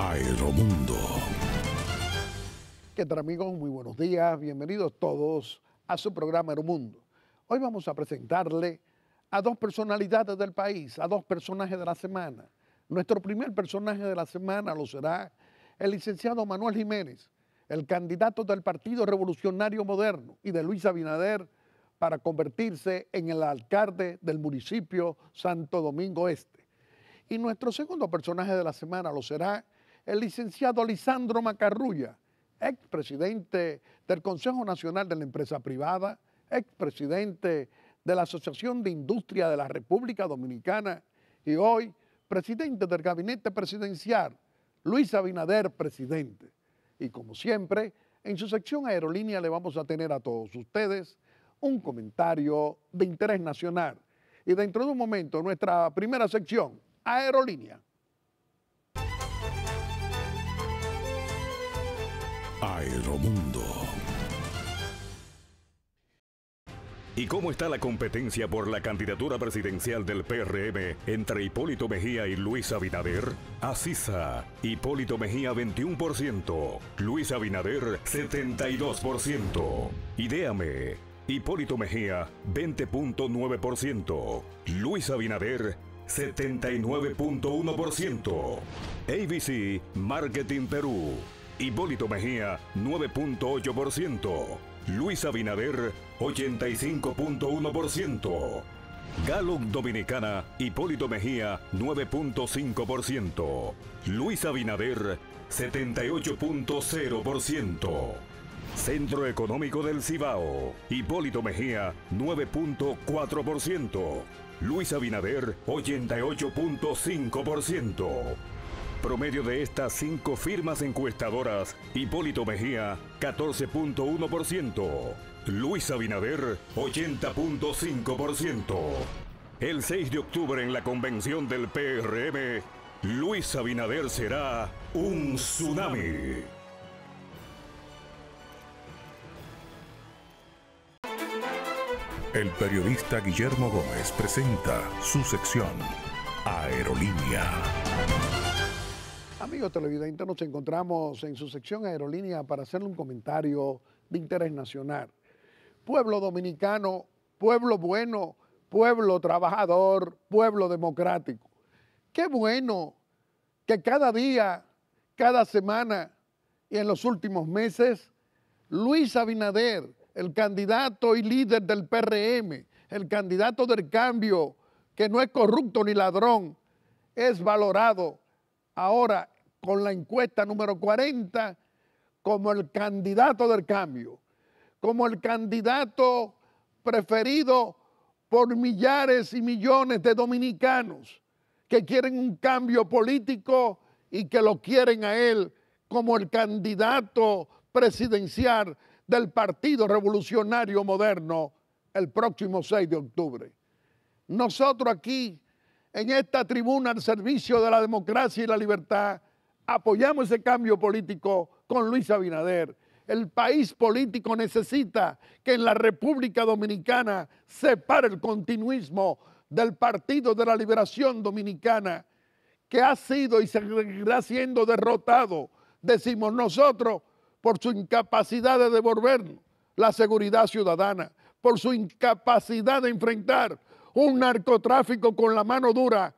Aeromundo. ¿Qué tal amigos? Muy buenos días, bienvenidos todos a su programa Aeromundo. Hoy vamos a presentarle a dos personalidades del país, a dos personajes de la semana. Nuestro primer personaje de la semana lo será el licenciado Manuel Jiménez, el candidato del Partido Revolucionario Moderno y de Luis Abinader para convertirse en el alcalde del municipio Santo Domingo Este. Y nuestro segundo personaje de la semana lo será el licenciado Lisandro Macarrulla, expresidente del Consejo Nacional de la Empresa Privada, expresidente de la Asociación de Industria de la República Dominicana y hoy presidente del gabinete presidencial, Luis Abinader, presidente. Y como siempre, en su sección aerolínea le vamos a tener a todos ustedes un comentario de interés nacional. Y dentro de un momento, nuestra primera sección, aerolínea. Aeromundo. ¿Y cómo está la competencia por la candidatura presidencial del PRM entre Hipólito Mejía y Luis Abinader? Asisa, Hipólito Mejía 21%, Luis Abinader 72%. Ideame, Hipólito Mejía 20.9%, Luis Abinader 79.1%. ABC Marketing Perú Hipólito Mejía, 9.8%. Luis Abinader, 85.1%. Galo Dominicana, Hipólito Mejía, 9.5%. Luis Abinader, 78.0%. Centro Económico del Cibao, Hipólito Mejía, 9.4%. Luis Abinader, 88.5%. Promedio de estas cinco firmas encuestadoras, Hipólito Mejía, 14.1%. Luis Abinader, 80.5%. El 6 de octubre en la convención del PRM, Luis Abinader será un tsunami. El periodista Guillermo Gómez presenta su sección Aerolínea. Amigos televidentes, nos encontramos en su sección aerolínea para hacerle un comentario de interés nacional. Pueblo dominicano, pueblo bueno, pueblo trabajador, pueblo democrático. Qué bueno que cada día, cada semana y en los últimos meses, Luis Abinader, el candidato y líder del PRM, el candidato del cambio, que no es corrupto ni ladrón, es valorado ahora con la encuesta número 40 como el candidato del cambio, como el candidato preferido por millares y millones de dominicanos que quieren un cambio político y que lo quieren a él como el candidato presidencial del Partido Revolucionario Moderno el próximo 6 de octubre. Nosotros aquí, en esta tribuna al servicio de la democracia y la libertad, apoyamos ese cambio político con Luis Abinader. El país político necesita que en la República Dominicana se pare el continuismo del Partido de la Liberación Dominicana, que ha sido y seguirá siendo derrotado, decimos nosotros, por su incapacidad de devolver la seguridad ciudadana, por su incapacidad de enfrentar un narcotráfico con la mano dura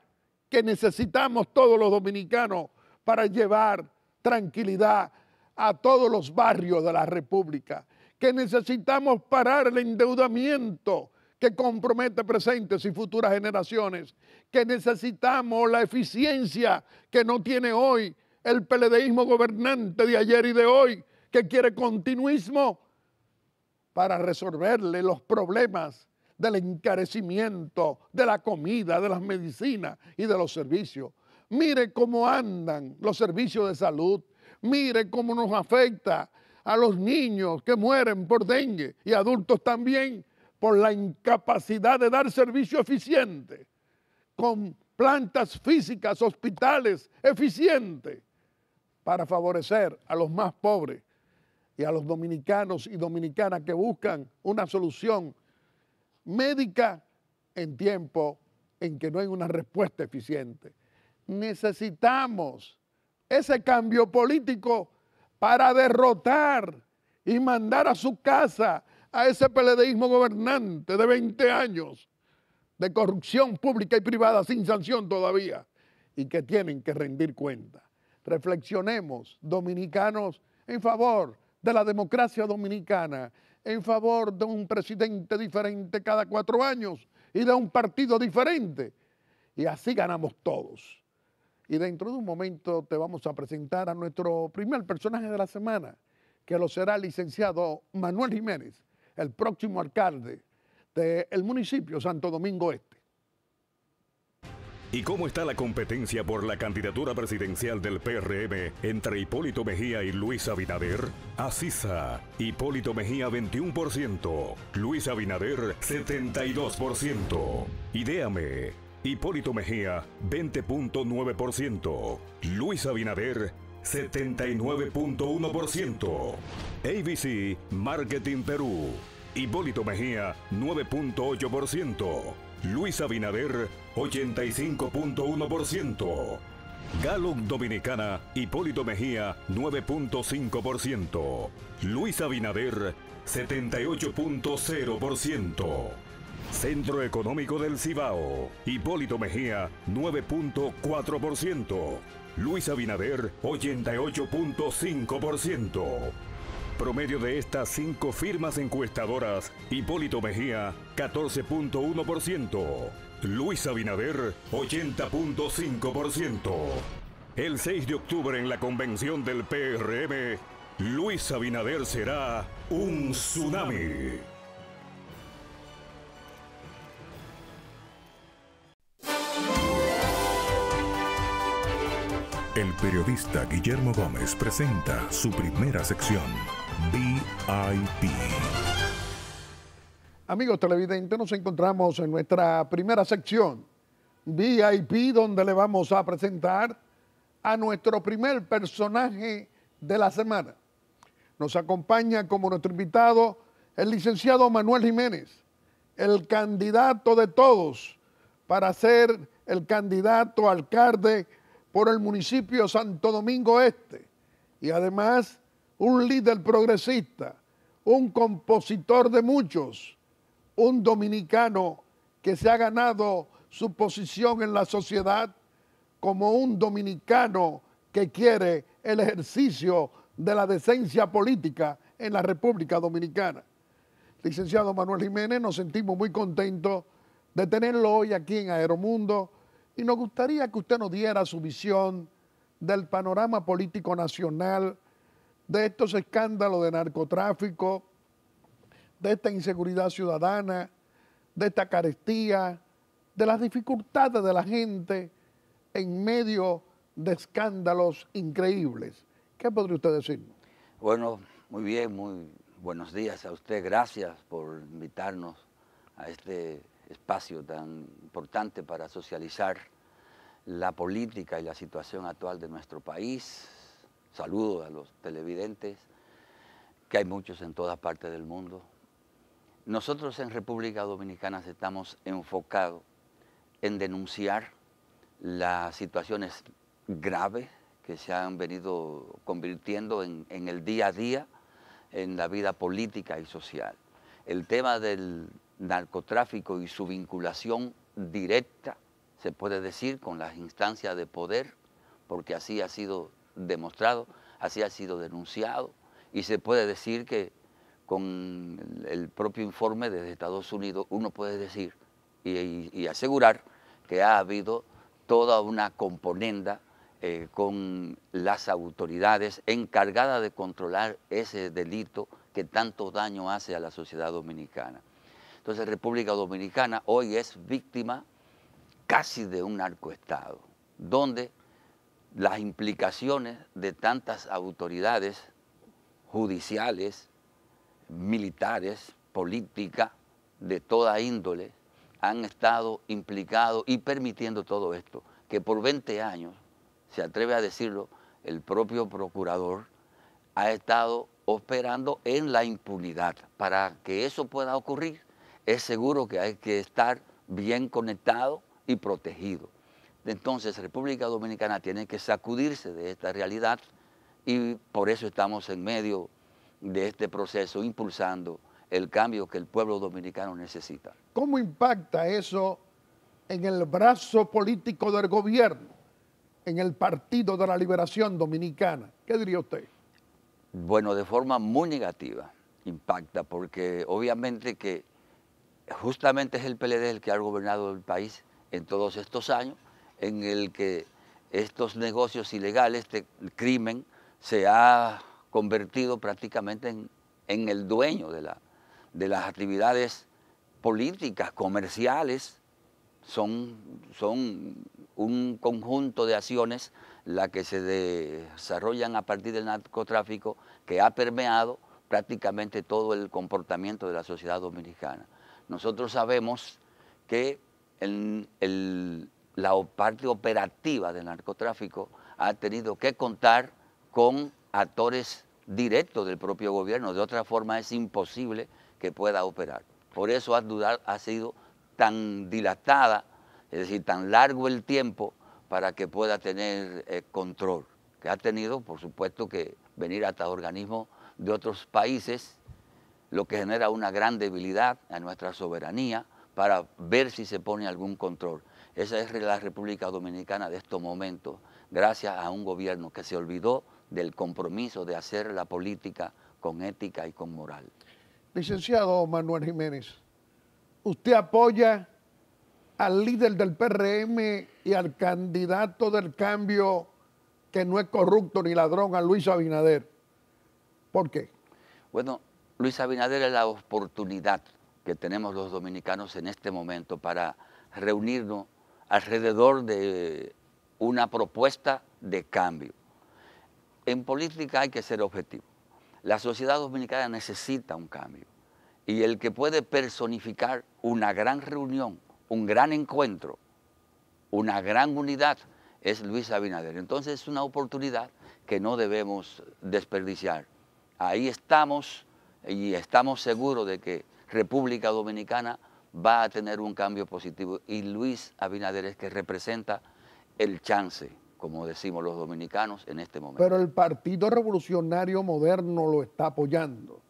que necesitamos todos los dominicanos para llevar tranquilidad a todos los barrios de la República, que necesitamos parar el endeudamiento que compromete presentes y futuras generaciones, que necesitamos la eficiencia que no tiene hoy el peledeísmo gobernante de ayer y de hoy, que quiere continuismo para resolverle los problemas del encarecimiento de la comida, de las medicinas y de los servicios. Mire cómo andan los servicios de salud. Mire cómo nos afecta a los niños que mueren por dengue y adultos también por la incapacidad de dar servicio eficiente, con plantas físicas, hospitales eficientes, para favorecer a los más pobres y a los dominicanos y dominicanas que buscan una solución médica en tiempo en que no hay una respuesta eficiente necesitamos ese cambio político para derrotar y mandar a su casa a ese peledeísmo gobernante de 20 años de corrupción pública y privada sin sanción todavía y que tienen que rendir cuenta. Reflexionemos, dominicanos, en favor de la democracia dominicana, en favor de un presidente diferente cada cuatro años y de un partido diferente. Y así ganamos todos. Y dentro de un momento te vamos a presentar a nuestro primer personaje de la semana, que lo será el licenciado Manuel Jiménez, el próximo alcalde del municipio Santo Domingo Este. ¿Y cómo está la competencia por la candidatura presidencial del PRM entre Hipólito Mejía y Luis Abinader? Asisa, Hipólito Mejía 21%, Luis Abinader 72%. Idéame, Hipólito Mejía, 20.9%. Luis Abinader, 79.1%. ABC Marketing Perú. Hipólito Mejía, 9.8%. Luis Abinader, 85.1%. Galo Dominicana, Hipólito Mejía, 9.5%. Luis Abinader, 78.0%. Centro Económico del Cibao. Hipólito Mejía, 9.4%. Luis Abinader, 88.5%. Promedio de estas cinco firmas encuestadoras, Hipólito Mejía, 14.1%. Luis Abinader, 80.5%. El 6 de octubre en la convención del PRM, Luis Abinader será un tsunami. El periodista Guillermo Gómez presenta su primera sección, VIP. Amigos televidentes, nos encontramos en nuestra primera sección, VIP, donde le vamos a presentar a nuestro primer personaje de la semana. Nos acompaña como nuestro invitado el licenciado Manuel Jiménez, el candidato de todos para ser el candidato alcalde por el municipio Santo Domingo Este y además un líder progresista, un compositor de muchos, un dominicano que se ha ganado su posición en la sociedad como un dominicano que quiere el ejercicio de la decencia política en la República Dominicana. Licenciado Manuel Jiménez, nos sentimos muy contentos de tenerlo hoy aquí en Aeromundo y nos gustaría que usted nos diera su visión del panorama político nacional, de estos escándalos de narcotráfico, de esta inseguridad ciudadana, de esta carestía, de las dificultades de la gente en medio de escándalos increíbles. ¿Qué podría usted decir? Bueno, muy bien, muy buenos días a usted. Gracias por invitarnos a este espacio tan importante para socializar la política y la situación actual de nuestro país. Saludo a los televidentes, que hay muchos en todas partes del mundo. Nosotros en República Dominicana estamos enfocados en denunciar las situaciones graves que se han venido convirtiendo en, en el día a día en la vida política y social. El tema del narcotráfico y su vinculación directa, se puede decir, con las instancias de poder, porque así ha sido demostrado, así ha sido denunciado, y se puede decir que con el propio informe desde Estados Unidos uno puede decir y, asegurar que ha habido toda una componenda eh, con las autoridades encargadas de controlar ese delito que tanto daño hace a la sociedad dominicana. Entonces República Dominicana hoy es víctima casi de un narcoestado, donde las implicaciones de tantas autoridades judiciales, militares, políticas, de toda índole, han estado implicados y permitiendo todo esto, que por 20 años, se atreve a decirlo, el propio procurador ha estado operando en la impunidad. Para que eso pueda ocurrir, es seguro que hay que estar bien conectado y protegido. Entonces, República Dominicana tiene que sacudirse de esta realidad y por eso estamos en medio de este proceso impulsando el cambio que el pueblo dominicano necesita. ¿Cómo impacta eso en el brazo político del gobierno, en el Partido de la Liberación Dominicana? ¿Qué diría usted? Bueno, de forma muy negativa impacta, porque obviamente que justamente es el PLD el que ha gobernado el país en todos estos años, en el que estos negocios ilegales, este crimen, se ha convertido prácticamente en, el dueño de, las actividades políticas, comerciales, son un conjunto de acciones las que se desarrollan a partir del narcotráfico que ha permeado prácticamente todo el comportamiento de la sociedad dominicana nosotros sabemos que la parte operativa del narcotráfico ha tenido que contar con actores directos del propio gobierno. De otra forma es imposible que pueda operar. Por eso ha, ha sido tan dilatada, es decir, tan largo el tiempo para que pueda tener eh, control, que ha tenido, por supuesto, que venir hasta organismos de otros países lo que genera una gran debilidad a nuestra soberanía para ver si se pone algún control. Esa es la República Dominicana de estos momentos, gracias a un gobierno que se olvidó del compromiso de hacer la política con ética y con moral. Licenciado Manuel Jiménez, ¿usted apoya al líder del PRM y al candidato del cambio que no es corrupto ni ladrón, a Luis Abinader? ¿Por qué? Bueno, Luis Abinader es la oportunidad que tenemos los dominicanos en este momento para reunirnos alrededor de una propuesta de cambio. En política hay que ser objetivo. La sociedad dominicana necesita un cambio y el que puede personificar una gran reunión, un gran encuentro, una gran unidad es Luis Abinader. Entonces es una oportunidad que no debemos desperdiciar. Ahí estamos y estamos seguros de que República Dominicana va a tener un cambio positivo y Luis Abinader es que representa el chance, como decimos los dominicanos en este momento. Pero el Partido Revolucionario Moderno lo está apoyando,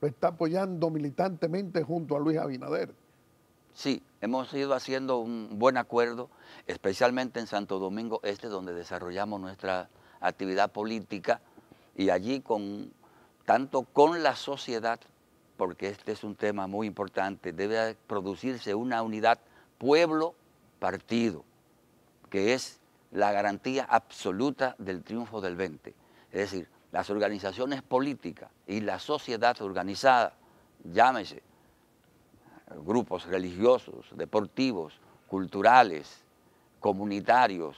lo está apoyando militantemente junto a Luis Abinader. Sí, hemos ido haciendo un buen acuerdo, especialmente en Santo Domingo Este, donde desarrollamos nuestra actividad política y allí con tanto con la sociedad, porque este es un tema muy importante, debe producirse una unidad pueblo-partido, que es la garantía absoluta del triunfo del 20. Es decir, las organizaciones políticas y la sociedad organizada, llámese grupos religiosos, deportivos, culturales, comunitarios,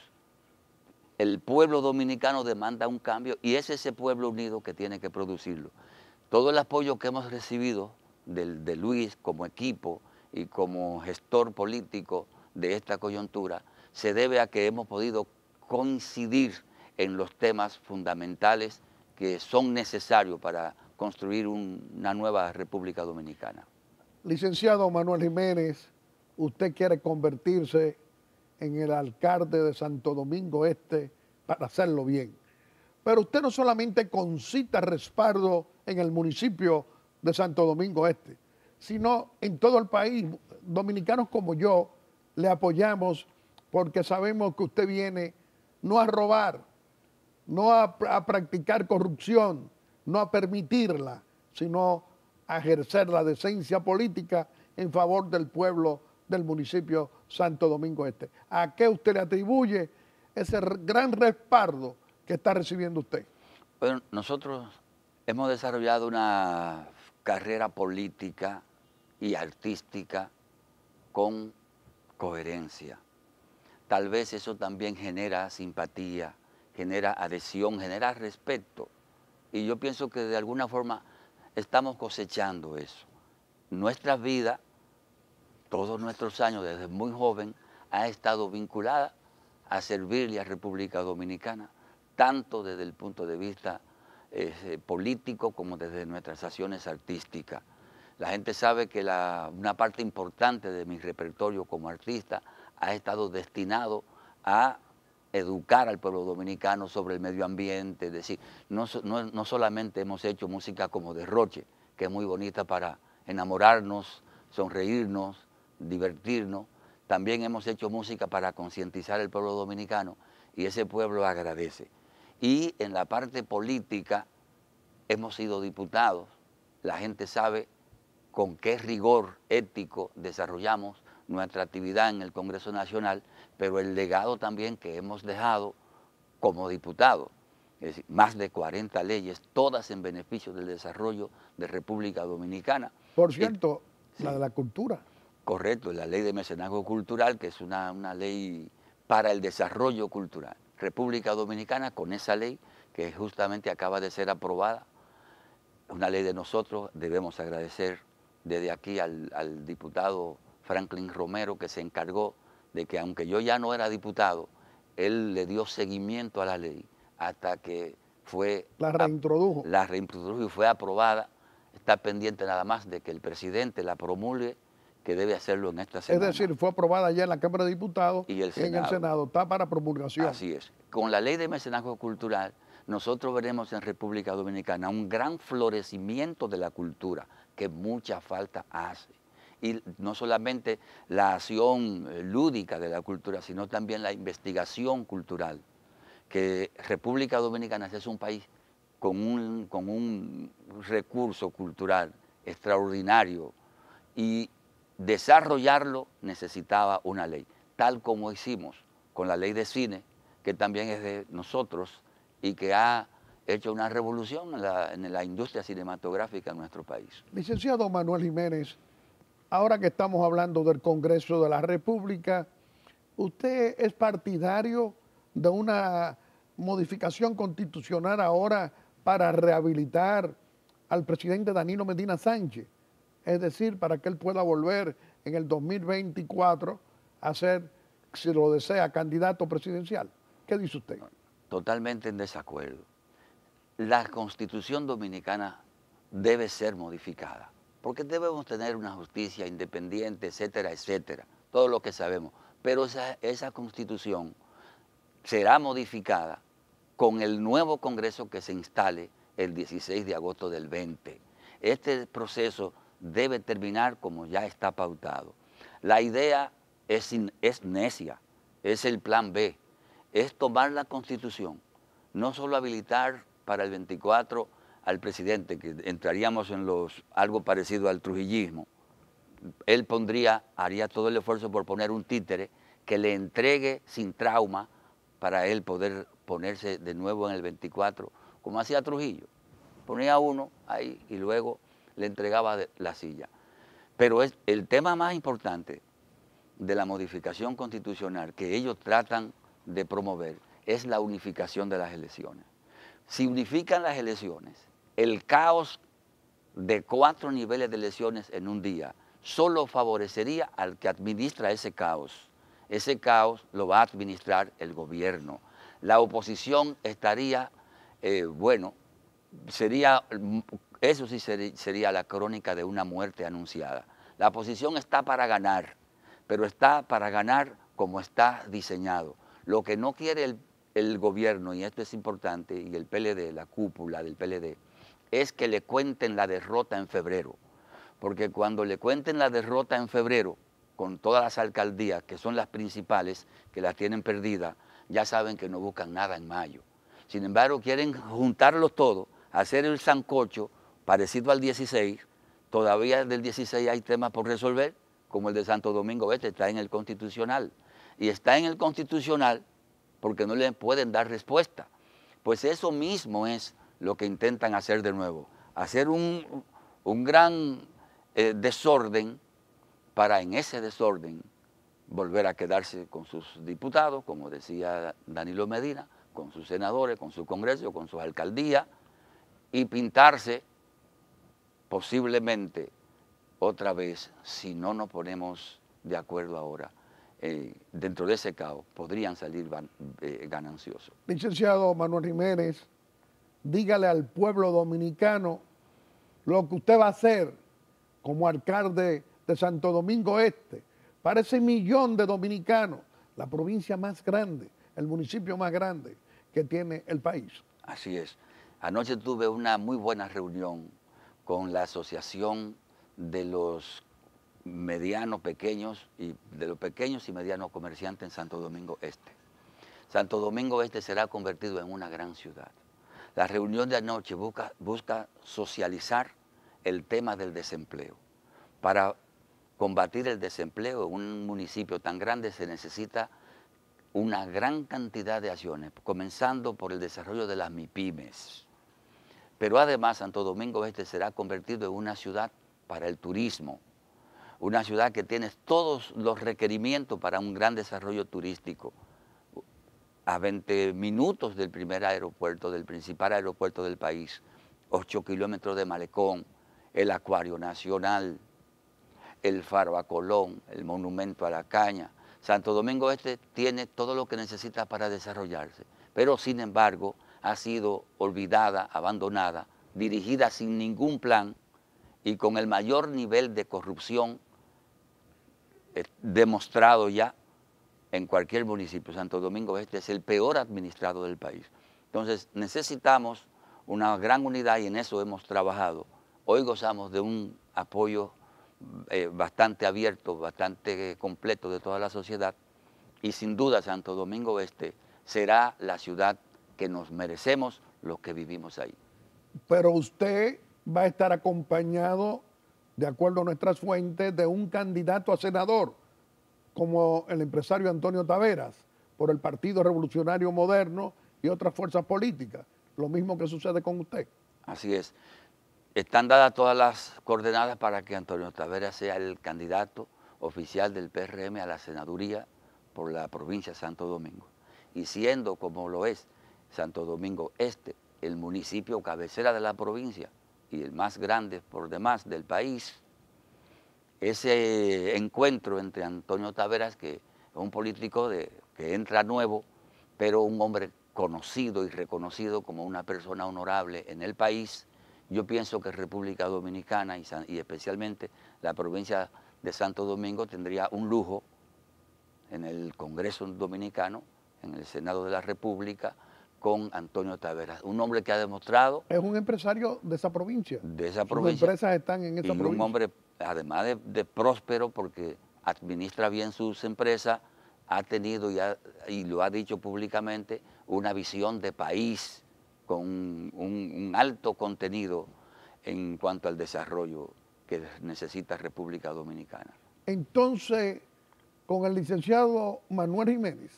el pueblo dominicano demanda un cambio y es ese pueblo unido que tiene que producirlo. Todo el apoyo que hemos recibido de, de Luis como equipo y como gestor político de esta coyuntura se debe a que hemos podido coincidir en los temas fundamentales que son necesarios para construir una nueva República Dominicana. Licenciado Manuel Jiménez, usted quiere convertirse en el alcalde de Santo Domingo Este para hacerlo bien. Pero usted no solamente concita respaldo en el municipio de Santo Domingo Este, sino en todo el país. Dominicanos como yo le apoyamos porque sabemos que usted viene no a robar, no a, a practicar corrupción, no a permitirla, sino a ejercer la decencia política en favor del pueblo del municipio Santo Domingo Este. ¿A qué usted le atribuye ese gran respaldo que está recibiendo usted? Bueno, nosotros hemos desarrollado una carrera política y artística con coherencia. Tal vez eso también genera simpatía, genera adhesión, genera respeto. Y yo pienso que de alguna forma estamos cosechando eso. Nuestra vida todos nuestros años, desde muy joven, ha estado vinculada a servirle a República Dominicana, tanto desde el punto de vista este, político como desde nuestras acciones artísticas. La gente sabe que una parte importante de mi repertorio como artista ha estado destinado a educar al pueblo dominicano sobre el medio ambiente, es decir, no, no solamente hemos hecho música como derroche, que es muy bonita para enamorarnos, sonreírnos, divertirnos, también hemos hecho música para concientizar al pueblo dominicano y ese pueblo agradece. Y en la parte política hemos sido diputados, la gente sabe con qué rigor ético desarrollamos nuestra actividad en el Congreso Nacional, pero el legado también que hemos dejado como diputados, es decir, más de 40 leyes, todas en beneficio del desarrollo de República Dominicana. Por cierto, eh, la de la cultura. Correcto, la ley de mecenazgo cultural, que es una, ley para el desarrollo cultural. República Dominicana, con esa ley que justamente acaba de ser aprobada, una ley de nosotros, debemos agradecer desde aquí al, al diputado Franklin Romero, que se encargó de que aunque yo ya no era diputado, él le dio seguimiento a la ley hasta que fue... La reintrodujo. la reintrodujo y fue aprobada. Está pendiente nada más de que el presidente la promulgue que debe hacerlo en esta semana. Es decir, fue aprobada ya en la Cámara de Diputados y en el Senado. Está para promulgación. Así es. Con la ley de mecenazgo cultural, nosotros veremos en República Dominicana un gran florecimiento de la cultura que mucha falta hace. Y no solamente la acción eh, lúdica de la cultura, sino también la investigación cultural. Que República Dominicana es un país con un, con un recurso cultural extraordinario y desarrollarlo necesitaba una ley, tal como hicimos con la ley de cine, que también es de nosotros y que ha hecho una revolución en la, industria cinematográfica en nuestro país. Licenciado Manuel Jiménez, ahora que estamos hablando del Congreso de la República, ¿usted es partidario de una modificación constitucional ahora para rehabilitar al presidente Danilo Medina Sánchez? es decir, para que él pueda volver en el 2024 a ser, si lo desea, candidato presidencial. ¿Qué dice usted? Totalmente en desacuerdo. La constitución dominicana debe ser modificada, porque debemos tener una justicia independiente, etcétera, etcétera, todo lo que sabemos. Pero esa, constitución será modificada con el nuevo Congreso que se instale el 16 de agosto del 20. Este proceso debe terminar como ya está pautado. La idea es, necia, es el plan B, es tomar la constitución, no solo habilitar para el 24 al presidente, que entraríamos en los, algo parecido al trujillismo, él pondría, haría todo el esfuerzo por poner un títere que le entregue sin trauma para él poder ponerse de nuevo en el 24, como hacía Trujillo. Ponía uno ahí y luego le entregaba la silla. Pero es el tema más importante de la modificación constitucional que ellos tratan de promover es la unificación de las elecciones. Si unifican las elecciones, el caos de cuatro niveles de elecciones en un día solo favorecería al que administra ese caos. Ese caos lo va a administrar el gobierno. La oposición estaría, eh, bueno, sería eso sí sería la crónica de una muerte anunciada. La oposición está para ganar, pero está para ganar como está diseñado. Lo que no quiere el, gobierno, y esto es importante, y el PLD, la cúpula del PLD, es que le cuenten la derrota en febrero. Porque cuando le cuenten la derrota en febrero, con todas las alcaldías, que son las principales, que las tienen perdida, ya saben que no buscan nada en mayo. Sin embargo, quieren juntarlos todos, hacer el sancocho parecido al 16, todavía del 16 hay temas por resolver, como el de Santo Domingo Este, está en el Constitucional. Y está en el Constitucional porque no le pueden dar respuesta. Pues eso mismo es lo que intentan hacer de nuevo, hacer un, gran eh, desorden para en ese desorden volver a quedarse con sus diputados, como decía Danilo Medina, con sus senadores, con su Congreso, con sus alcaldías, y pintarse posiblemente otra vez, si no nos ponemos de acuerdo ahora, eh, dentro de ese caos podrían salir eh, gananciosos. Licenciado Manuel Jiménez, dígale al pueblo dominicano lo que usted va a hacer como alcalde de Santo Domingo Este para ese millón de dominicanos, la provincia más grande, el municipio más grande que tiene el país. Así es. Anoche tuve una muy buena reunión con la Asociación de los medianos, pequeños y de los pequeños y medianos comerciantes en Santo Domingo Este. Santo Domingo Este será convertido en una gran ciudad. La reunión de anoche busca, busca socializar el tema del desempleo. Para combatir el desempleo en un municipio tan grande se necesita una gran cantidad de acciones, comenzando por el desarrollo de las MIPIMES pero además Santo Domingo Este será convertido en una ciudad para el turismo, una ciudad que tiene todos los requerimientos para un gran desarrollo turístico. A 20 minutos del primer aeropuerto, del principal aeropuerto del país, 8 kilómetros de Malecón, el Acuario Nacional, el Faro a Colón, el Monumento a la Caña. Santo Domingo Este tiene todo lo que necesita para desarrollarse, pero sin embargo ha sido olvidada, abandonada, dirigida sin ningún plan y con el mayor nivel de corrupción eh, demostrado ya en cualquier municipio. Santo Domingo Este es el peor administrado del país. Entonces necesitamos una gran unidad y en eso hemos trabajado. Hoy gozamos de un apoyo eh, bastante abierto, bastante eh, completo de toda la sociedad y sin duda Santo Domingo Este será la ciudad que nos merecemos los que vivimos ahí. Pero usted va a estar acompañado, de acuerdo a nuestras fuentes, de un candidato a senador, como el empresario Antonio Taveras, por el Partido Revolucionario Moderno y otras fuerzas políticas. Lo mismo que sucede con usted. Así es. Están dadas todas las coordenadas para que Antonio Taveras sea el candidato oficial del PRM a la senaduría por la provincia de Santo Domingo. Y siendo como lo es Santo Domingo Este, el municipio cabecera de la provincia y el más grande por demás del país, ese encuentro entre Antonio Taveras, que es un político que entra nuevo, pero un hombre conocido y reconocido como una persona honorable en el país, yo pienso que República Dominicana y especialmente la provincia de Santo Domingo tendría un lujo en el Congreso Dominicano, en el Senado de la República, con Antonio Taveras, un hombre que ha demostrado... Es un empresario de esa provincia. De esa provincia. Sus empresas están en esa y un hombre, además de, próspero, porque administra bien sus empresas, ha tenido y, y lo ha dicho públicamente, una visión de país con un alto contenido en cuanto al desarrollo que necesita República Dominicana. Entonces, con el licenciado Manuel Jiménez,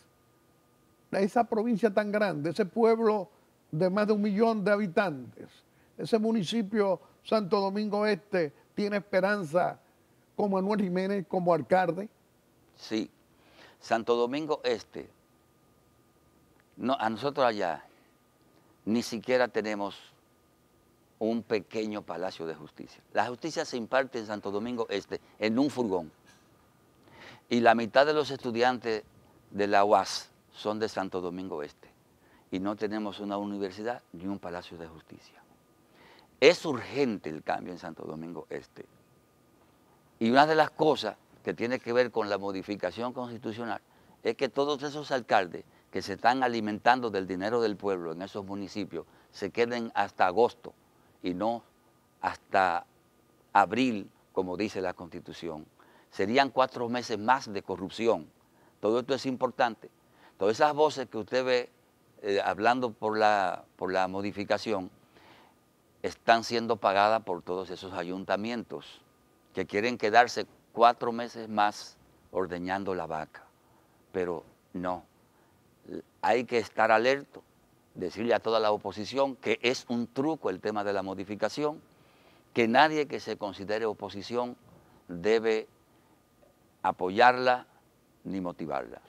esa provincia tan grande, ese pueblo de más de un millón de habitantes, ese municipio Santo Domingo Este tiene esperanza como Manuel Jiménez como alcalde? Sí, Santo Domingo Este, no, a nosotros allá ni siquiera tenemos un pequeño palacio de justicia. La justicia se imparte en Santo Domingo Este en un furgón. Y la mitad de los estudiantes de la UAS son de Santo Domingo Este y no tenemos una universidad ni un palacio de justicia. Es urgente el cambio en Santo Domingo Este. Y una de las cosas que tiene que ver con la modificación constitucional es que todos esos alcaldes que se están alimentando del dinero del pueblo en esos municipios se queden hasta agosto y no hasta abril, como dice la Constitución. Serían cuatro meses más de corrupción. Todo esto es importante Todas esas voces que usted ve eh, hablando por la, por la modificación están siendo pagadas por todos esos ayuntamientos que quieren quedarse cuatro meses más ordeñando la vaca. Pero no, hay que estar alerto, decirle a toda la oposición que es un truco el tema de la modificación, que nadie que se considere oposición debe apoyarla ni motivarla.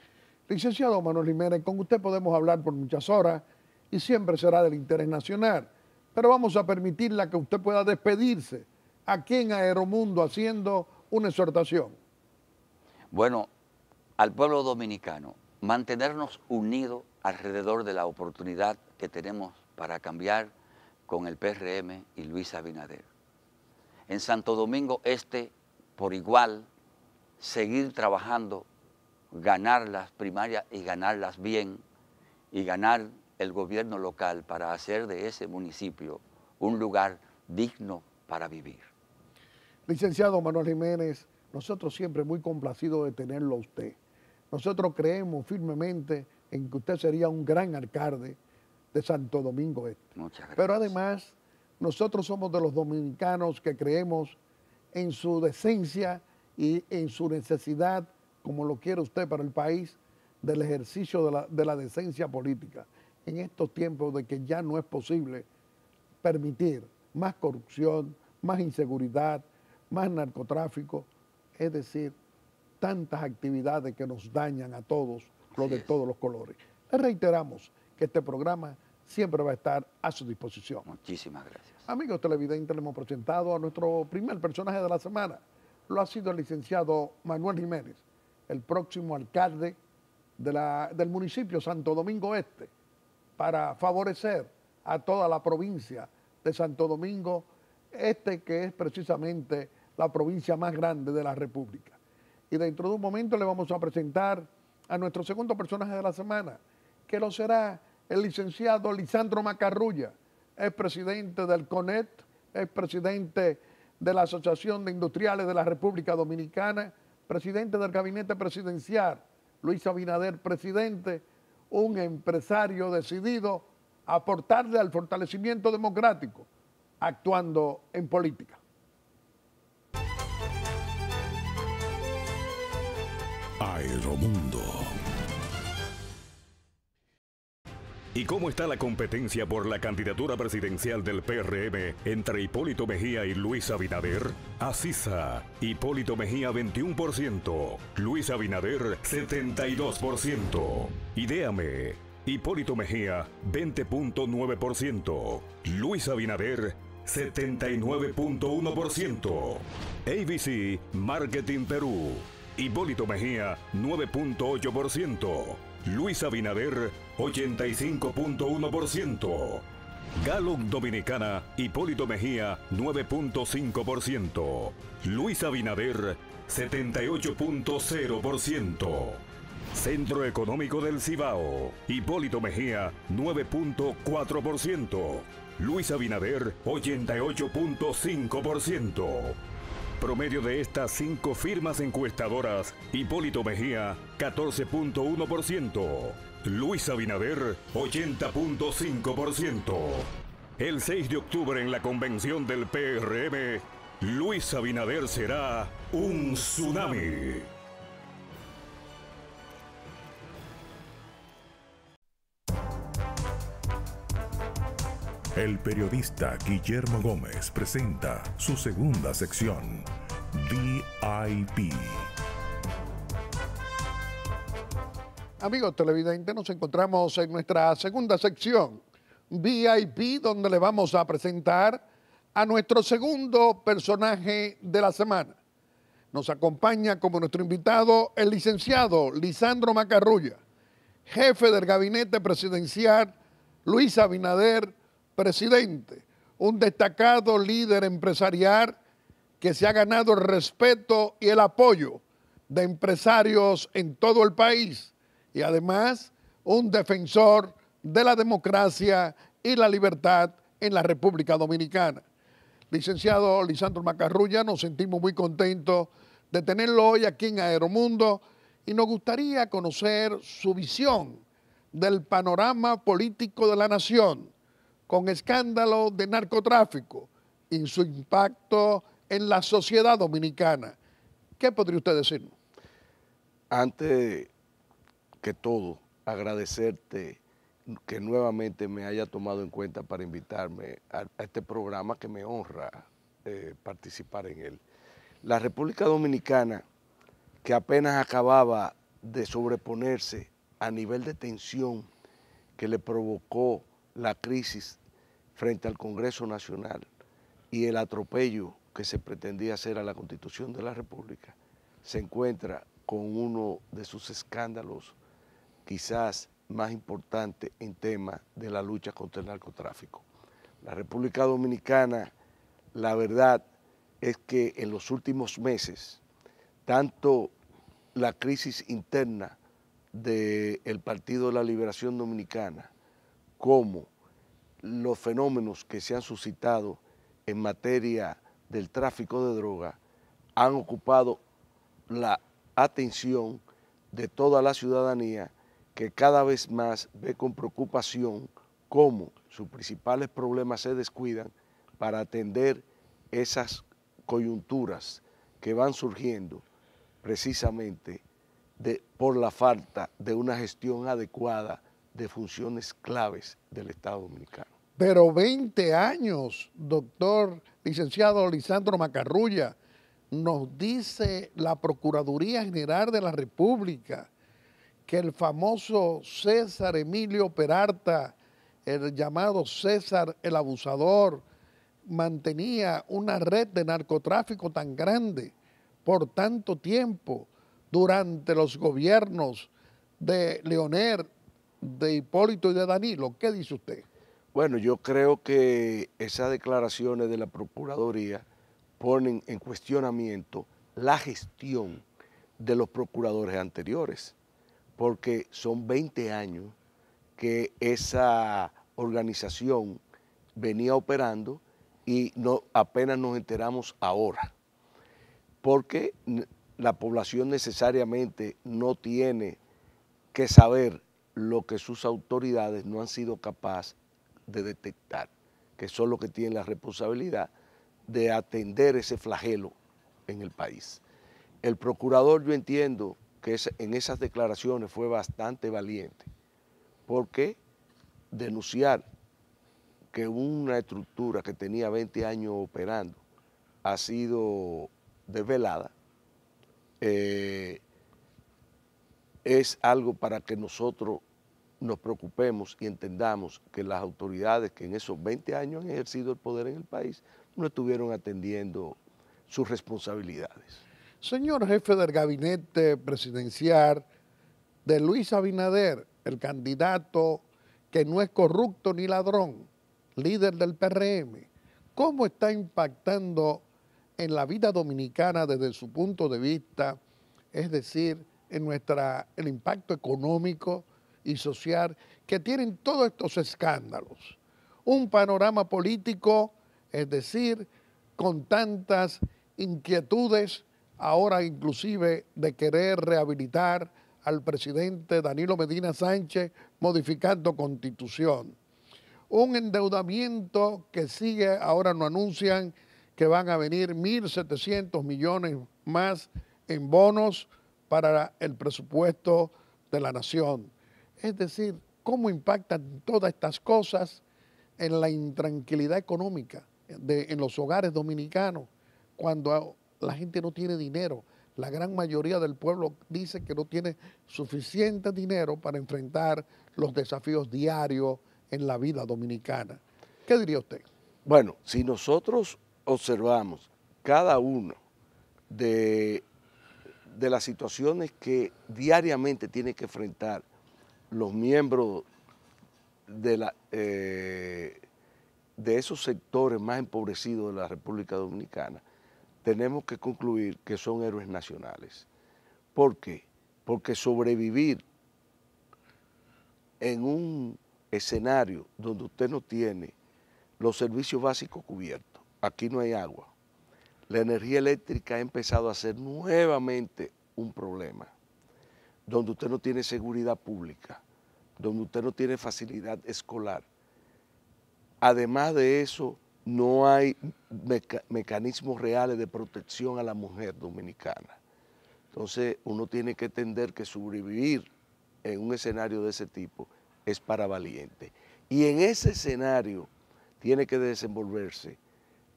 Licenciado Manuel Jiménez, con usted podemos hablar por muchas horas y siempre será del interés nacional, pero vamos a permitirla que usted pueda despedirse aquí en Aeromundo haciendo una exhortación. Bueno, al pueblo dominicano, mantenernos unidos alrededor de la oportunidad que tenemos para cambiar con el PRM y Luis Abinader. En Santo Domingo Este, por igual, seguir trabajando ganar las primarias y ganarlas bien y ganar el gobierno local para hacer de ese municipio un lugar digno para vivir. Licenciado Manuel Jiménez, nosotros siempre muy complacidos de tenerlo a usted. Nosotros creemos firmemente en que usted sería un gran alcalde de Santo Domingo Este. Muchas gracias. Pero además, nosotros somos de los dominicanos que creemos en su decencia y en su necesidad como lo quiere usted para el país, del ejercicio de la, decencia política. En estos tiempos de que ya no es posible permitir más corrupción, más inseguridad, más narcotráfico, es decir, tantas actividades que nos dañan a todos, los de todos los colores. reiteramos que este programa siempre va a estar a su disposición. Muchísimas gracias. Amigos televidentes, le hemos presentado a nuestro primer personaje de la semana. Lo ha sido el licenciado Manuel Jiménez, el próximo alcalde del municipio Santo Domingo Este para favorecer a toda la provincia de Santo Domingo Este, que es precisamente la provincia más grande de la República. Y dentro de un momento le vamos a presentar a nuestro segundo personaje de la semana, que lo será el licenciado Lisandro Macarrulla, es presidente del CONET, es presidente de la Asociación de Industriales de la República Dominicana, presidente del gabinete presidencial, Luis Abinader, presidente, un empresario decidido a aportarle al fortalecimiento democrático, actuando en política. Aeromundo ¿Y cómo está la competencia por la candidatura presidencial del PRM entre Hipólito Mejía y Luis Abinader? Asisa, Hipólito Mejía 21%, Luis Abinader 72%. Ideame, Hipólito Mejía 20.9%, Luis Abinader 79.1%, ABC Marketing Perú, Hipólito Mejía 9.8%. Luis Abinader 85.1%. Galo Dominicana, Hipólito Mejía 9.5%. Luis Abinader 78.0%. Centro Económico del Cibao, Hipólito Mejía 9.4%. Luis Abinader 88.5% promedio de estas cinco firmas encuestadoras, Hipólito Mejía, 14.1%. Luis Abinader, 80.5%. El 6 de octubre en la convención del PRM, Luis Abinader será un tsunami. El periodista Guillermo Gómez presenta su segunda sección, VIP. Amigos televidentes, nos encontramos en nuestra segunda sección, VIP, donde le vamos a presentar a nuestro segundo personaje de la semana. Nos acompaña como nuestro invitado el licenciado Lisandro Macarrulla, jefe del gabinete presidencial Luis Abinader presidente, un destacado líder empresarial que se ha ganado el respeto y el apoyo de empresarios en todo el país y además un defensor de la democracia y la libertad en la República Dominicana. Licenciado Lisandro Macarrulla, nos sentimos muy contentos de tenerlo hoy aquí en Aeromundo y nos gustaría conocer su visión del panorama político de la nación con escándalo de narcotráfico y su impacto en la sociedad dominicana. ¿Qué podría usted decirnos? Antes que todo, agradecerte que nuevamente me haya tomado en cuenta para invitarme a, este programa que me honra eh, participar en él. La República Dominicana, que apenas acababa de sobreponerse a nivel de tensión que le provocó la crisis frente al Congreso Nacional y el atropello que se pretendía hacer a la Constitución de la República, se encuentra con uno de sus escándalos quizás más importante en tema de la lucha contra el narcotráfico. La República Dominicana, la verdad es que en los últimos meses, tanto la crisis interna del Partido de la Liberación Dominicana como los fenómenos que se han suscitado en materia del tráfico de droga han ocupado la atención de toda la ciudadanía que cada vez más ve con preocupación cómo sus principales problemas se descuidan para atender esas coyunturas que van surgiendo precisamente por la falta de una gestión adecuada de funciones claves del Estado Dominicano pero 20 años, doctor licenciado Lisandro Macarrulla, nos dice la Procuraduría General de la República que el famoso César Emilio Peralta, el llamado César el Abusador, mantenía una red de narcotráfico tan grande por tanto tiempo durante los gobiernos de Leonel, de Hipólito y de Danilo. ¿Qué dice usted? Bueno, yo creo que esas declaraciones de la Procuraduría ponen en cuestionamiento la gestión de los procuradores anteriores, porque son 20 años que esa organización venía operando y apenas nos enteramos ahora, porque la población necesariamente no tiene que saber lo que sus autoridades no han sido capaces de detectar, que son los que tienen la responsabilidad de atender ese flagelo en el país. El procurador yo entiendo que en esas declaraciones fue bastante valiente, porque denunciar que una estructura que tenía 20 años operando ha sido desvelada eh, es algo para que nosotros nos preocupemos y entendamos que las autoridades que en esos 20 años han ejercido el poder en el país no estuvieron atendiendo sus responsabilidades. Señor jefe del gabinete presidencial de Luis Abinader, el candidato que no es corrupto ni ladrón, líder del PRM, ¿cómo está impactando en la vida dominicana desde su punto de vista, es decir, en nuestra, el impacto económico, y social que tienen todos estos escándalos. Un panorama político, es decir, con tantas inquietudes, ahora inclusive de querer rehabilitar al presidente Danilo Medina Sánchez modificando constitución. Un endeudamiento que sigue, ahora no anuncian que van a venir 1.700 millones más en bonos para el presupuesto de la nación. Es decir, cómo impactan todas estas cosas en la intranquilidad económica de, en los hogares dominicanos, cuando la gente no tiene dinero. La gran mayoría del pueblo dice que no tiene suficiente dinero para enfrentar los desafíos diarios en la vida dominicana. ¿Qué diría usted? Bueno, si nosotros observamos cada uno de, de las situaciones que diariamente tiene que enfrentar los miembros de, la, eh, de esos sectores más empobrecidos de la República Dominicana, tenemos que concluir que son héroes nacionales. ¿Por qué? Porque sobrevivir en un escenario donde usted no tiene los servicios básicos cubiertos, aquí no hay agua, la energía eléctrica ha empezado a ser nuevamente un problema donde usted no tiene seguridad pública, donde usted no tiene facilidad escolar. Además de eso, no hay mecanismos reales de protección a la mujer dominicana. Entonces, uno tiene que entender que sobrevivir en un escenario de ese tipo es para valiente. Y en ese escenario tiene que desenvolverse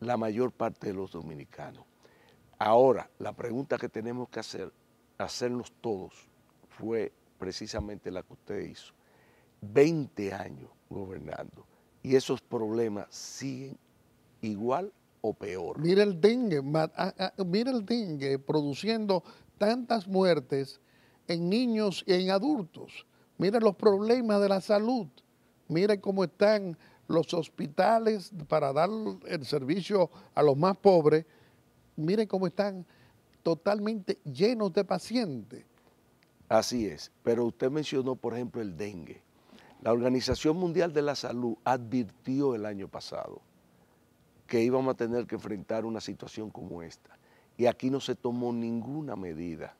la mayor parte de los dominicanos. Ahora, la pregunta que tenemos que hacer, hacernos todos, fue precisamente la que usted hizo. 20 años gobernando y esos problemas siguen igual o peor. Mire el dengue, mira el dengue produciendo tantas muertes en niños y en adultos. mire los problemas de la salud. mire cómo están los hospitales para dar el servicio a los más pobres. mire cómo están totalmente llenos de pacientes. Así es, pero usted mencionó, por ejemplo, el dengue. La Organización Mundial de la Salud advirtió el año pasado que íbamos a tener que enfrentar una situación como esta. Y aquí no se tomó ninguna medida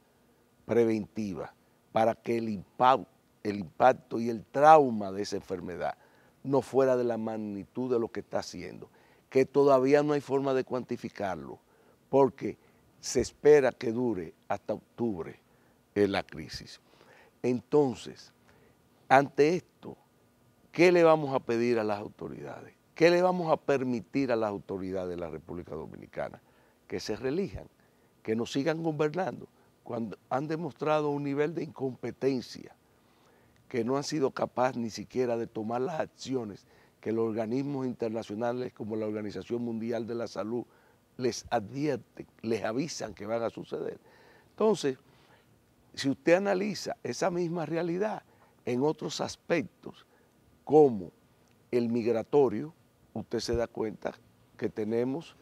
preventiva para que el, impacto, el impacto y el trauma de esa enfermedad no fuera de la magnitud de lo que está haciendo, que todavía no hay forma de cuantificarlo, porque se espera que dure hasta octubre es la crisis. Entonces, ante esto, ¿qué le vamos a pedir a las autoridades? ¿Qué le vamos a permitir a las autoridades de la República Dominicana? Que se relijan, que nos sigan gobernando, cuando han demostrado un nivel de incompetencia, que no han sido capaces ni siquiera de tomar las acciones que los organismos internacionales como la Organización Mundial de la Salud les advierten, les avisan que van a suceder. Entonces, si usted analiza esa misma realidad en otros aspectos, como el migratorio, usted se da cuenta que tenemos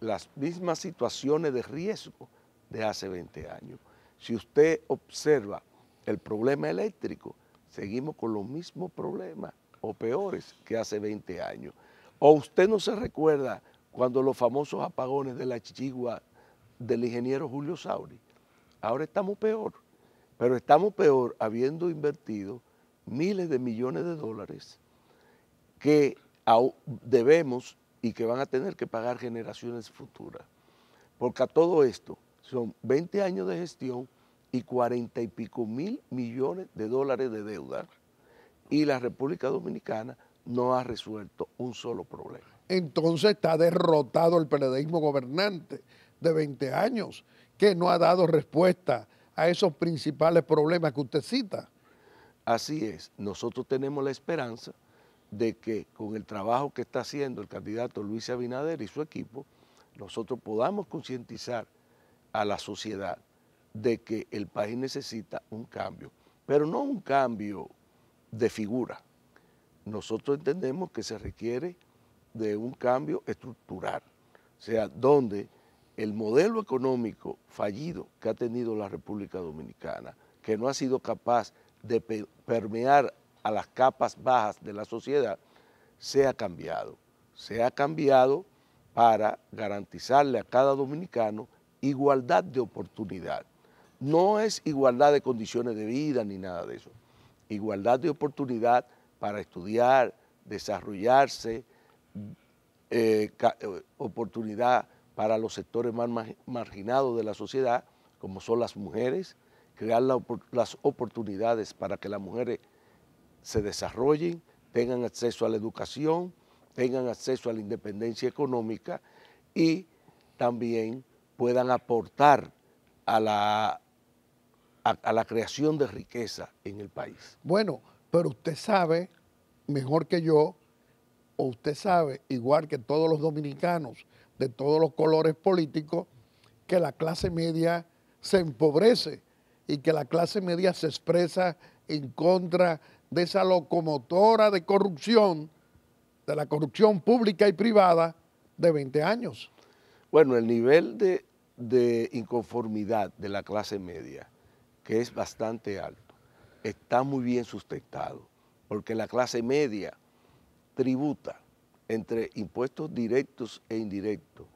las mismas situaciones de riesgo de hace 20 años. Si usted observa el problema eléctrico, seguimos con los mismos problemas o peores que hace 20 años. ¿O usted no se recuerda cuando los famosos apagones de la chichigua del ingeniero Julio Sauri? Ahora estamos peor. Pero estamos peor habiendo invertido miles de millones de dólares que debemos y que van a tener que pagar generaciones futuras. Porque a todo esto son 20 años de gestión y 40 y pico mil millones de dólares de deuda. Y la República Dominicana no ha resuelto un solo problema. Entonces está derrotado el periodismo gobernante de 20 años, que no ha dado respuesta a esos principales problemas que usted cita. Así es, nosotros tenemos la esperanza de que con el trabajo que está haciendo el candidato Luis Abinader y su equipo, nosotros podamos concientizar a la sociedad de que el país necesita un cambio, pero no un cambio de figura. Nosotros entendemos que se requiere de un cambio estructural, o sea, donde el modelo económico fallido que ha tenido la República Dominicana, que no ha sido capaz de permear a las capas bajas de la sociedad, se ha cambiado. Se ha cambiado para garantizarle a cada dominicano igualdad de oportunidad. No es igualdad de condiciones de vida ni nada de eso. Igualdad de oportunidad para estudiar, desarrollarse, eh, eh, oportunidad para los sectores más marginados de la sociedad, como son las mujeres, crear las oportunidades para que las mujeres se desarrollen, tengan acceso a la educación, tengan acceso a la independencia económica y también puedan aportar a la, a la creación de riqueza en el país. Bueno, pero usted sabe mejor que yo, o usted sabe, igual que todos los dominicanos, de todos los colores políticos, que la clase media se empobrece y que la clase media se expresa en contra de esa locomotora de corrupción, de la corrupción pública y privada de 20 años. Bueno, el nivel de, de inconformidad de la clase media, que es bastante alto, está muy bien sustentado, porque la clase media tributa entre impuestos directos e indirectos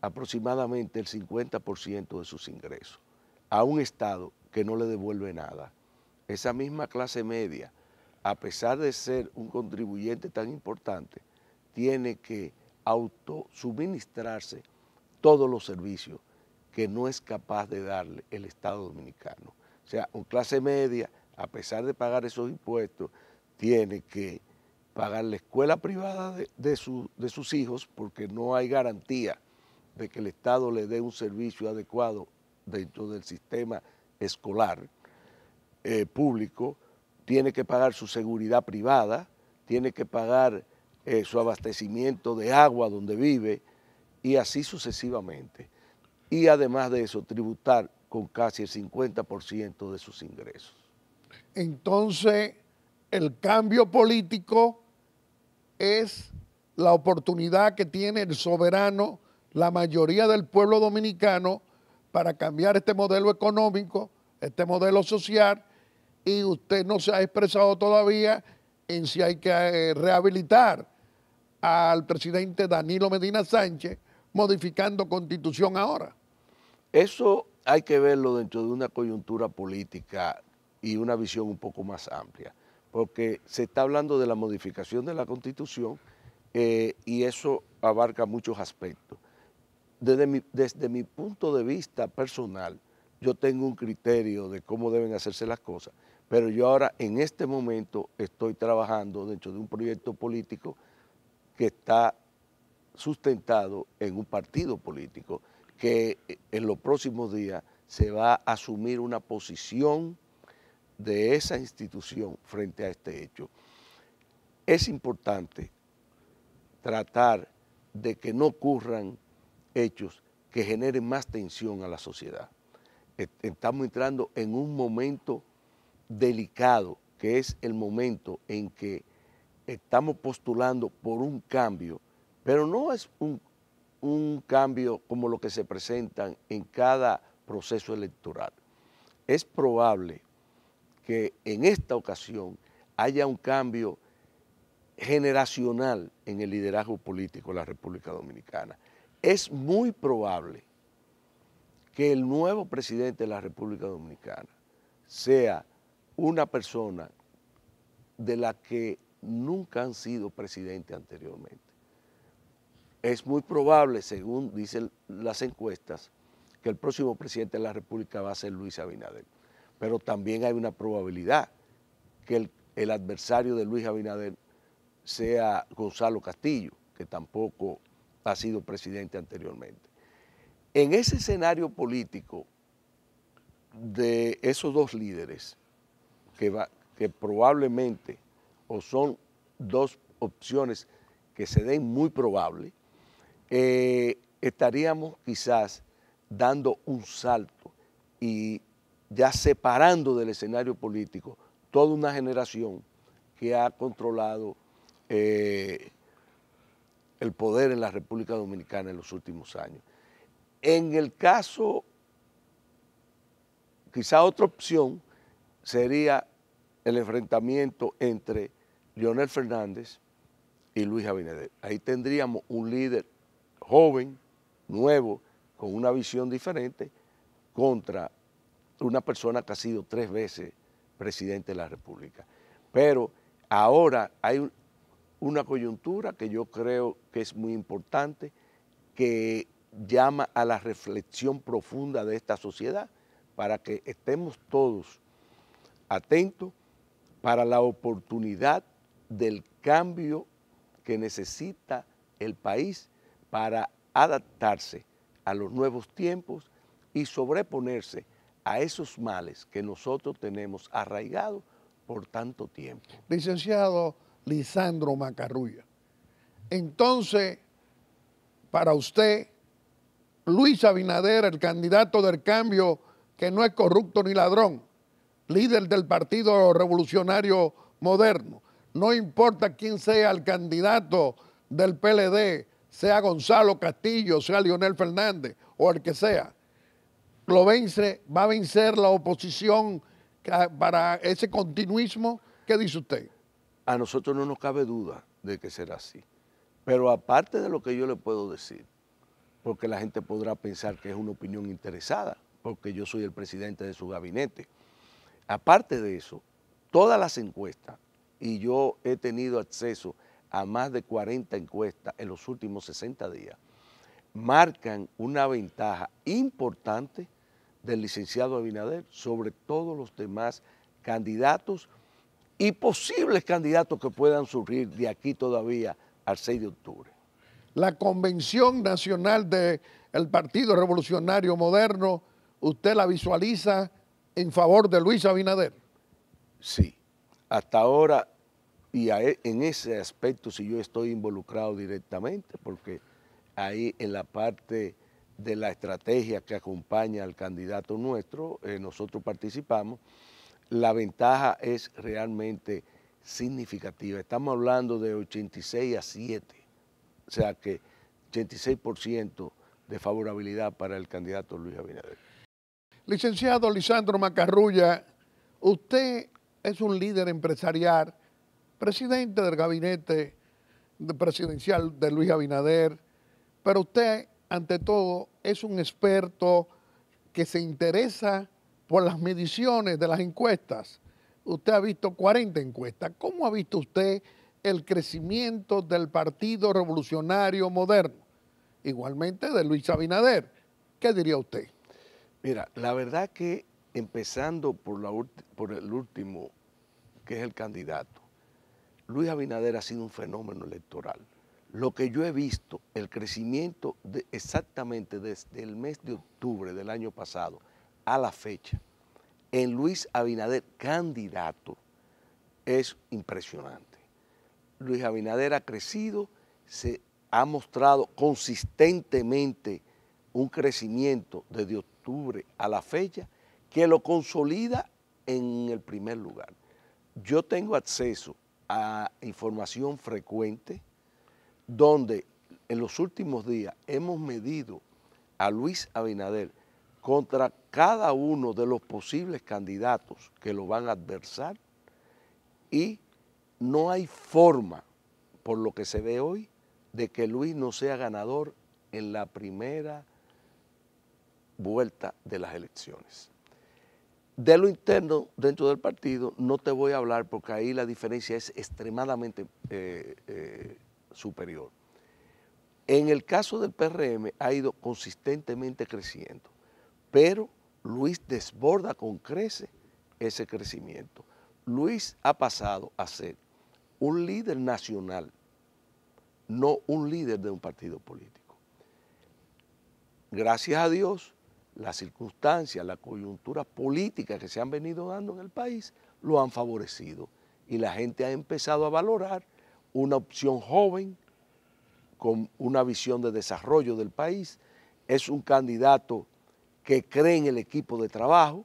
aproximadamente el 50% de sus ingresos a un Estado que no le devuelve nada. Esa misma clase media, a pesar de ser un contribuyente tan importante, tiene que autosuministrarse todos los servicios que no es capaz de darle el Estado dominicano. O sea, una clase media, a pesar de pagar esos impuestos, tiene que pagar la escuela privada de, sus hijos porque no hay garantía de que el Estado le dé un servicio adecuado dentro del sistema escolar eh, público, tiene que pagar su seguridad privada, tiene que pagar eh, su abastecimiento de agua donde vive y así sucesivamente. Y además de eso, tributar con casi el 50% de sus ingresos. Entonces, el cambio político es la oportunidad que tiene el soberano, la mayoría del pueblo dominicano, para cambiar este modelo económico, este modelo social, y usted no se ha expresado todavía en si hay que eh, rehabilitar al presidente Danilo Medina Sánchez modificando constitución ahora. Eso hay que verlo dentro de una coyuntura política y una visión un poco más amplia porque se está hablando de la modificación de la Constitución eh, y eso abarca muchos aspectos. Desde desde mi punto de vista personal, yo tengo un criterio de cómo deben hacerse las cosas, pero yo ahora en este momento estoy trabajando dentro de un proyecto político que está sustentado en un partido político que eh, en los próximos días se va a asumir una posición de esa institución frente a este hecho, es importante tratar de que no ocurran hechos que generen más tensión a la sociedad. Estamos entrando en un momento delicado, que es el momento en que estamos postulando por un cambio, pero no es un, cambio como lo que se presentan en cada proceso electoral. Es probable que en esta ocasión haya un cambio generacional en el liderazgo político de la República Dominicana. Es muy probable que el nuevo presidente de la República Dominicana sea una persona de la que nunca han sido presidente anteriormente. Es muy probable, según dicen las encuestas, que el próximo presidente de la República va a ser Luis Abinader pero también hay una probabilidad que el, adversario de Luis Abinader sea Gonzalo Castillo, que tampoco ha sido presidente anteriormente. En ese escenario político de esos dos líderes, que, probablemente o son dos opciones que se den muy probable, eh, estaríamos quizás dando un salto y ya separando del escenario político toda una generación que ha controlado eh, el poder en la República Dominicana en los últimos años. En el caso, quizá otra opción sería el enfrentamiento entre Leonel Fernández y Luis Abinader. Ahí tendríamos un líder joven, nuevo, con una visión diferente, contra una persona que ha sido tres veces presidente de la República. Pero ahora hay una coyuntura que yo creo que es muy importante, que llama a la reflexión profunda de esta sociedad para que estemos todos atentos para la oportunidad del cambio que necesita el país para adaptarse a los nuevos tiempos y sobreponerse a esos males que nosotros tenemos arraigados por tanto tiempo. Licenciado Lisandro Macarrulla, entonces, para usted, Luis Abinader, el candidato del cambio, que no es corrupto ni ladrón, líder del Partido Revolucionario Moderno, no importa quién sea el candidato del PLD, sea Gonzalo Castillo, sea Lionel Fernández o el que sea, lo vence, va a vencer la oposición para ese continuismo. ¿Qué dice usted? A nosotros no nos cabe duda de que será así. Pero aparte de lo que yo le puedo decir, porque la gente podrá pensar que es una opinión interesada, porque yo soy el presidente de su gabinete. Aparte de eso, todas las encuestas, y yo he tenido acceso a más de 40 encuestas en los últimos 60 días, marcan una ventaja importante del licenciado Abinader sobre todos los demás candidatos y posibles candidatos que puedan surgir de aquí todavía al 6 de octubre. La Convención Nacional del el Partido Revolucionario Moderno, ¿usted la visualiza en favor de Luis Abinader? Sí, hasta ahora y e, en ese aspecto si yo estoy involucrado directamente, porque ahí en la parte de la estrategia que acompaña al candidato nuestro, eh, nosotros participamos, la ventaja es realmente significativa. Estamos hablando de 86 a 7, o sea que 86% de favorabilidad para el candidato Luis Abinader. Licenciado Lisandro Macarrulla, usted es un líder empresarial, presidente del gabinete presidencial de Luis Abinader, pero usted ante todo, es un experto que se interesa por las mediciones de las encuestas. Usted ha visto 40 encuestas. ¿Cómo ha visto usted el crecimiento del Partido Revolucionario Moderno? Igualmente de Luis Abinader. ¿Qué diría usted? Mira, la verdad que empezando por, por el último, que es el candidato, Luis Abinader ha sido un fenómeno electoral lo que yo he visto, el crecimiento exactamente desde el mes de octubre del año pasado a la fecha, en Luis Abinader, candidato, es impresionante. Luis Abinader ha crecido, se ha mostrado consistentemente un crecimiento desde octubre a la fecha que lo consolida en el primer lugar. Yo tengo acceso a información frecuente donde en los últimos días hemos medido a Luis Abinader contra cada uno de los posibles candidatos que lo van a adversar y no hay forma, por lo que se ve hoy, de que Luis no sea ganador en la primera vuelta de las elecciones. De lo interno dentro del partido no te voy a hablar porque ahí la diferencia es extremadamente eh, eh, superior. En el caso del PRM ha ido consistentemente creciendo, pero Luis desborda con crece ese crecimiento. Luis ha pasado a ser un líder nacional, no un líder de un partido político. Gracias a Dios, las circunstancias, la coyuntura política que se han venido dando en el país lo han favorecido y la gente ha empezado a valorar una opción joven con una visión de desarrollo del país, es un candidato que cree en el equipo de trabajo,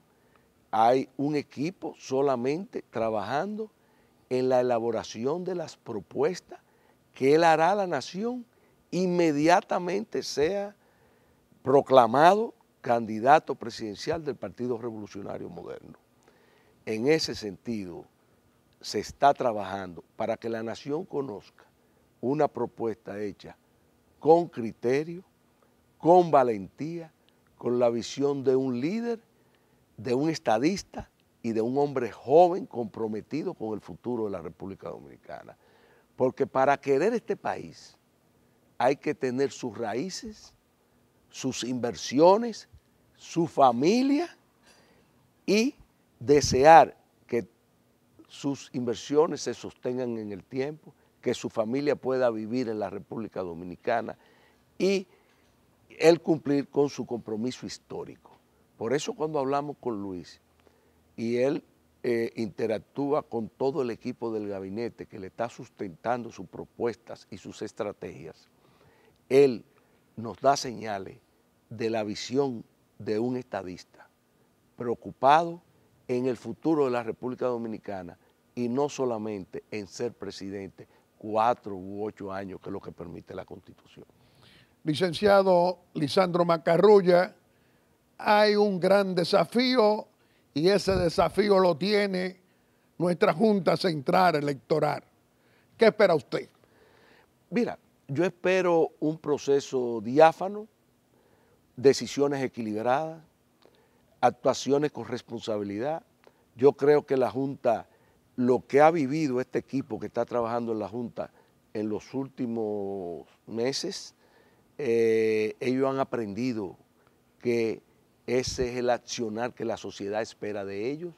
hay un equipo solamente trabajando en la elaboración de las propuestas que él hará a la nación inmediatamente sea proclamado candidato presidencial del Partido Revolucionario Moderno. En ese sentido, se está trabajando para que la nación conozca una propuesta hecha con criterio, con valentía, con la visión de un líder, de un estadista y de un hombre joven comprometido con el futuro de la República Dominicana. Porque para querer este país hay que tener sus raíces, sus inversiones, su familia y desear sus inversiones se sostengan en el tiempo, que su familia pueda vivir en la República Dominicana y él cumplir con su compromiso histórico. Por eso cuando hablamos con Luis y él eh, interactúa con todo el equipo del gabinete que le está sustentando sus propuestas y sus estrategias, él nos da señales de la visión de un estadista preocupado en el futuro de la República Dominicana y no solamente en ser presidente cuatro u ocho años, que es lo que permite la Constitución. Licenciado Lisandro Macarrulla, hay un gran desafío y ese desafío lo tiene nuestra Junta Central Electoral. ¿Qué espera usted? Mira, yo espero un proceso diáfano, decisiones equilibradas, actuaciones con responsabilidad. Yo creo que la Junta lo que ha vivido este equipo que está trabajando en la Junta en los últimos meses, eh, ellos han aprendido que ese es el accionar que la sociedad espera de ellos.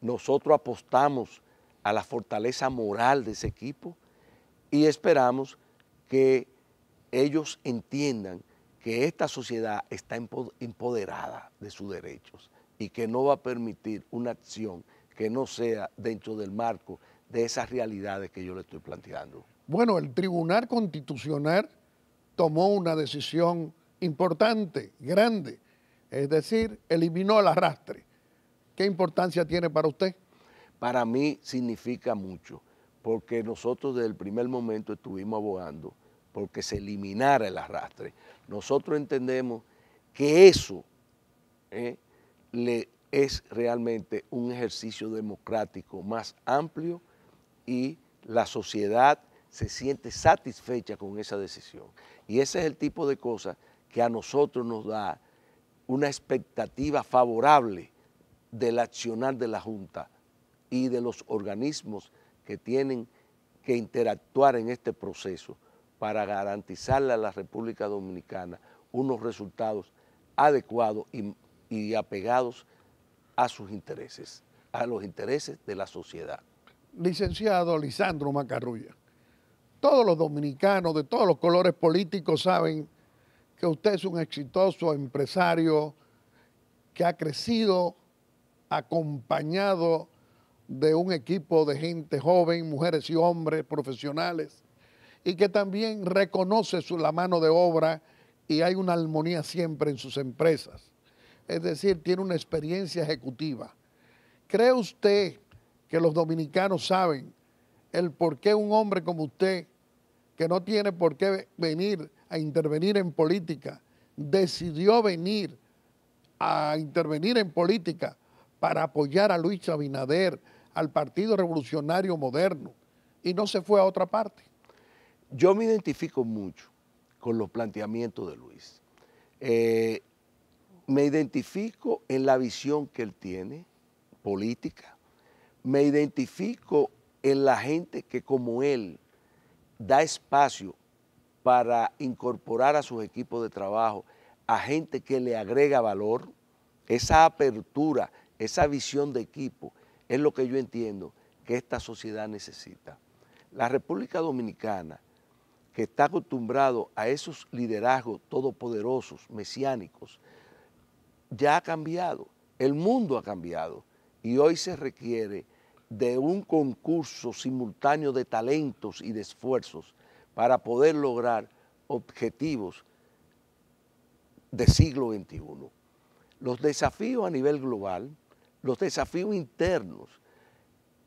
Nosotros apostamos a la fortaleza moral de ese equipo y esperamos que ellos entiendan que esta sociedad está empoderada de sus derechos y que no va a permitir una acción que no sea dentro del marco de esas realidades que yo le estoy planteando. Bueno, el Tribunal Constitucional tomó una decisión importante, grande, es decir, eliminó el arrastre. ¿Qué importancia tiene para usted? Para mí significa mucho, porque nosotros desde el primer momento estuvimos abogando porque se eliminara el arrastre. Nosotros entendemos que eso eh, le es realmente un ejercicio democrático más amplio y la sociedad se siente satisfecha con esa decisión. Y ese es el tipo de cosas que a nosotros nos da una expectativa favorable del accionar de la Junta y de los organismos que tienen que interactuar en este proceso para garantizarle a la República Dominicana unos resultados adecuados y, y apegados a sus intereses, a los intereses de la sociedad. Licenciado Lisandro Macarrulla, todos los dominicanos de todos los colores políticos saben que usted es un exitoso empresario que ha crecido acompañado de un equipo de gente joven, mujeres y hombres profesionales, y que también reconoce su, la mano de obra y hay una armonía siempre en sus empresas es decir, tiene una experiencia ejecutiva. ¿Cree usted que los dominicanos saben el por qué un hombre como usted, que no tiene por qué venir a intervenir en política, decidió venir a intervenir en política para apoyar a Luis Abinader, al Partido Revolucionario Moderno, y no se fue a otra parte? Yo me identifico mucho con los planteamientos de Luis. Eh, me identifico en la visión que él tiene política, me identifico en la gente que como él da espacio para incorporar a sus equipos de trabajo a gente que le agrega valor, esa apertura, esa visión de equipo, es lo que yo entiendo que esta sociedad necesita. La República Dominicana, que está acostumbrado a esos liderazgos todopoderosos, mesiánicos, ya ha cambiado, el mundo ha cambiado y hoy se requiere de un concurso simultáneo de talentos y de esfuerzos para poder lograr objetivos de siglo XXI. Los desafíos a nivel global, los desafíos internos.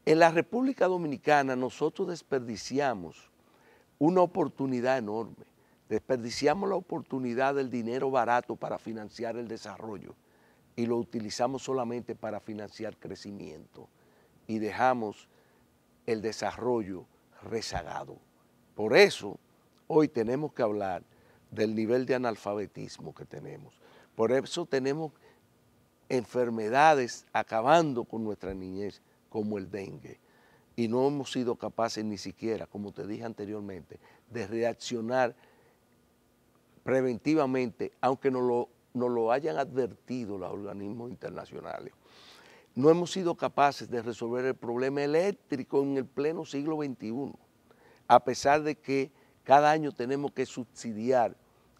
En la República Dominicana nosotros desperdiciamos una oportunidad enorme Desperdiciamos la oportunidad del dinero barato para financiar el desarrollo y lo utilizamos solamente para financiar crecimiento y dejamos el desarrollo rezagado. Por eso hoy tenemos que hablar del nivel de analfabetismo que tenemos. Por eso tenemos enfermedades acabando con nuestra niñez, como el dengue. Y no hemos sido capaces ni siquiera, como te dije anteriormente, de reaccionar preventivamente, aunque nos lo, hayan advertido los organismos internacionales. No hemos sido capaces de resolver el problema eléctrico en el pleno siglo XXI, a pesar de que cada año tenemos que subsidiar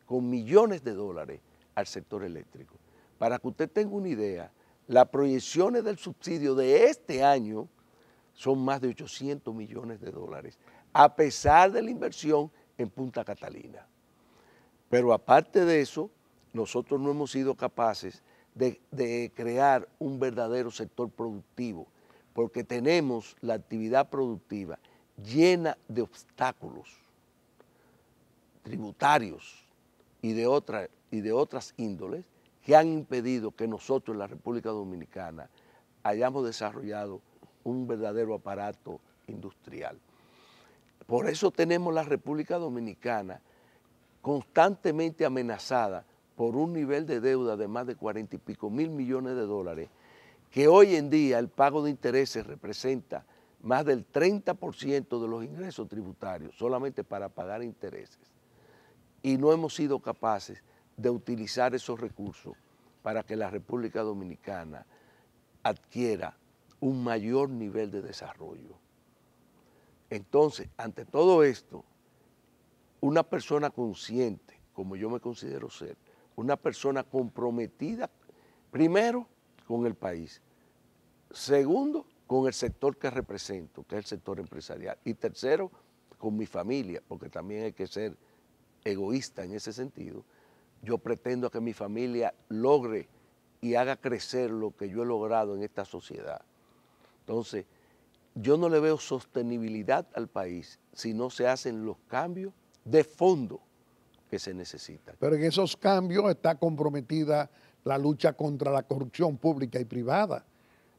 con millones de dólares al sector eléctrico. Para que usted tenga una idea, las proyecciones del subsidio de este año son más de 800 millones de dólares, a pesar de la inversión en Punta Catalina. Pero aparte de eso, nosotros no hemos sido capaces de, crear un verdadero sector productivo, porque tenemos la actividad productiva llena de obstáculos tributarios y de, y de otras índoles que han impedido que nosotros en la República Dominicana hayamos desarrollado un verdadero aparato industrial. Por eso tenemos la República Dominicana constantemente amenazada por un nivel de deuda de más de cuarenta y pico mil millones de dólares, que hoy en día el pago de intereses representa más del 30% de los ingresos tributarios solamente para pagar intereses. Y no hemos sido capaces de utilizar esos recursos para que la República Dominicana adquiera un mayor nivel de desarrollo. Entonces, ante todo esto, una persona consciente, como yo me considero ser, una persona comprometida, primero, con el país, segundo, con el sector que represento, que es el sector empresarial, y tercero, con mi familia, porque también hay que ser egoísta en ese sentido, yo pretendo que mi familia logre y haga crecer lo que yo he logrado en esta sociedad. Entonces, yo no le veo sostenibilidad al país si no se hacen los cambios de fondo que se necesita. Pero en esos cambios está comprometida la lucha contra la corrupción pública y privada.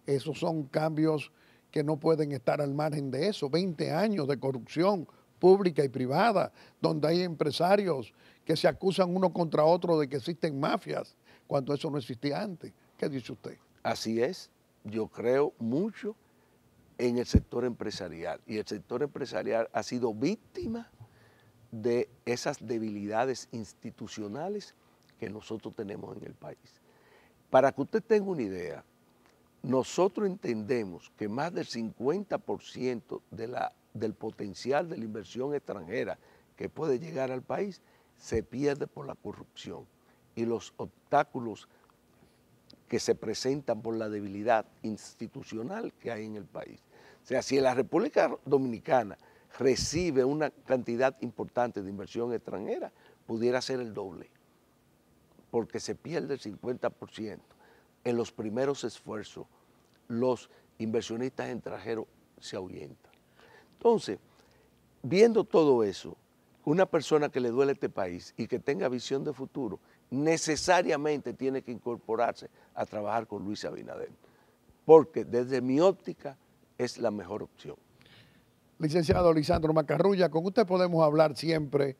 Esos son cambios que no pueden estar al margen de eso. 20 años de corrupción pública y privada, donde hay empresarios que se acusan uno contra otro de que existen mafias, cuando eso no existía antes. ¿Qué dice usted? Así es, yo creo mucho en el sector empresarial y el sector empresarial ha sido víctima de esas debilidades institucionales que nosotros tenemos en el país. Para que usted tenga una idea, nosotros entendemos que más del 50% de la, del potencial de la inversión extranjera que puede llegar al país se pierde por la corrupción y los obstáculos que se presentan por la debilidad institucional que hay en el país. O sea, si en la República Dominicana recibe una cantidad importante de inversión extranjera, pudiera ser el doble, porque se pierde el 50%. En los primeros esfuerzos, los inversionistas extranjeros se ahuyentan. Entonces, viendo todo eso, una persona que le duele a este país y que tenga visión de futuro, necesariamente tiene que incorporarse a trabajar con Luis Abinader, porque desde mi óptica es la mejor opción licenciado Lisandro Macarrulla, con usted podemos hablar siempre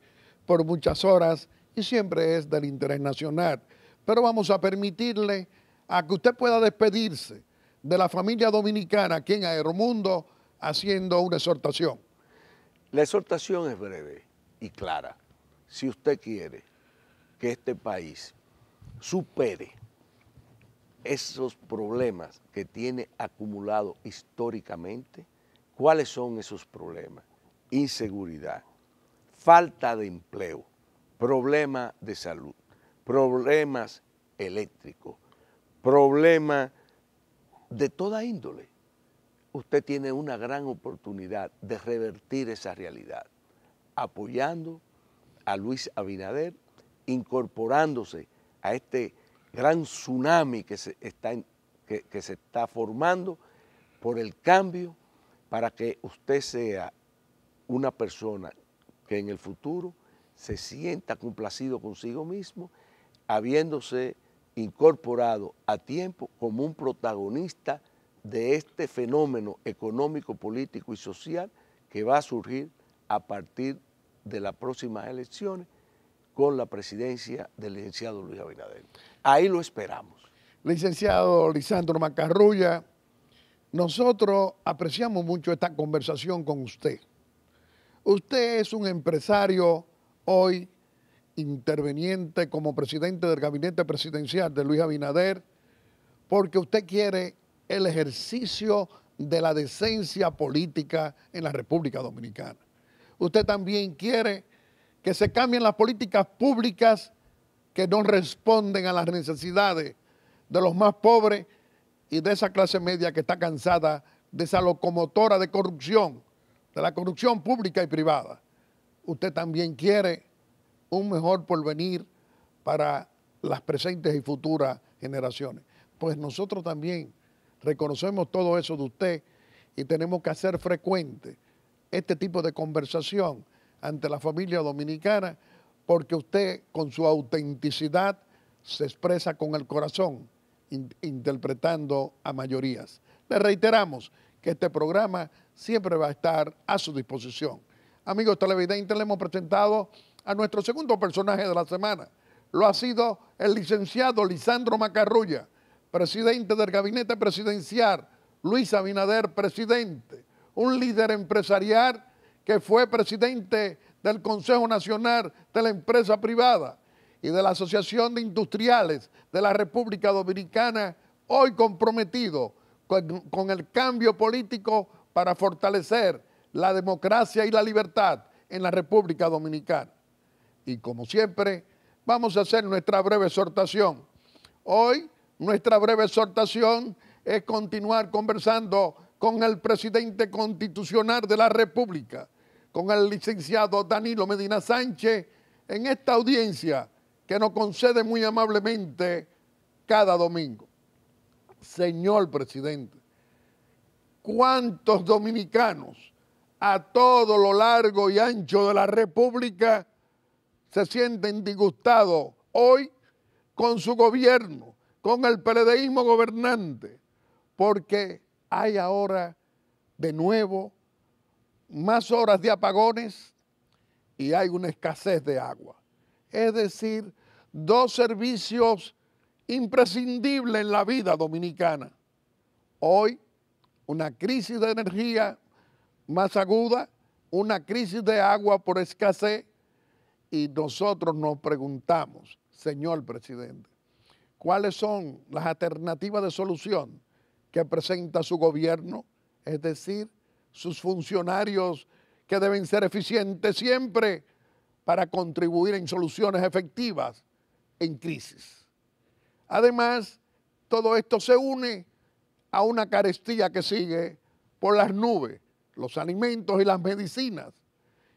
por muchas horas y siempre es del interés nacional. Pero vamos a permitirle a que usted pueda despedirse de la familia dominicana aquí en Aeromundo haciendo una exhortación. La exhortación es breve y clara. Si usted quiere que este país supere esos problemas que tiene acumulado históricamente, ¿Cuáles son esos problemas? Inseguridad, falta de empleo, problemas de salud, problemas eléctricos, problemas de toda índole. Usted tiene una gran oportunidad de revertir esa realidad, apoyando a Luis Abinader, incorporándose a este gran tsunami que se está, que se está formando por el cambio para que usted sea una persona que en el futuro se sienta complacido consigo mismo, habiéndose incorporado a tiempo como un protagonista de este fenómeno económico, político y social que va a surgir a partir de las próximas elecciones con la presidencia del licenciado Luis Abinader. Ahí lo esperamos. Licenciado Lisandro Macarrulla, nosotros apreciamos mucho esta conversación con usted. Usted es un empresario hoy interveniente como presidente del gabinete presidencial de Luis Abinader, porque usted quiere el ejercicio de la decencia política en la República Dominicana. Usted también quiere que se cambien las políticas públicas que no responden a las necesidades de los más pobres y de esa clase media que está cansada de esa locomotora de corrupción, de la corrupción pública y privada. Usted también quiere un mejor porvenir para las presentes y futuras generaciones. Pues nosotros también reconocemos todo eso de usted y tenemos que hacer frecuente este tipo de conversación ante la familia dominicana porque usted con su autenticidad se expresa con el corazón interpretando a mayorías. Le reiteramos que este programa siempre va a estar a su disposición. Amigos televidentes, le hemos presentado a nuestro segundo personaje de la semana. Lo ha sido el licenciado Lisandro Macarrulla, presidente del gabinete presidencial, Luis Abinader, presidente, un líder empresarial que fue presidente del Consejo Nacional de la Empresa Privada, y de la Asociación de Industriales de la República Dominicana, hoy comprometido con, el cambio político para fortalecer la democracia y la libertad en la República Dominicana. Y como siempre, vamos a hacer nuestra breve exhortación. Hoy nuestra breve exhortación es continuar conversando con el presidente constitucional de la República, con el licenciado Danilo Medina Sánchez, en esta audiencia que nos concede muy amablemente cada domingo. Señor presidente, ¿cuántos dominicanos a todo lo largo y ancho de la República se sienten disgustados hoy con su gobierno, con el peredeísmo gobernante? Porque hay ahora de nuevo más horas de apagones y hay una escasez de agua. Es decir, dos servicios imprescindibles en la vida dominicana. Hoy, una crisis de energía más aguda, una crisis de agua por escasez, y nosotros nos preguntamos, señor presidente, ¿cuáles son las alternativas de solución que presenta su gobierno? Es decir, sus funcionarios que deben ser eficientes siempre para contribuir en soluciones efectivas en crisis. Además, todo esto se une a una carestía que sigue por las nubes, los alimentos y las medicinas.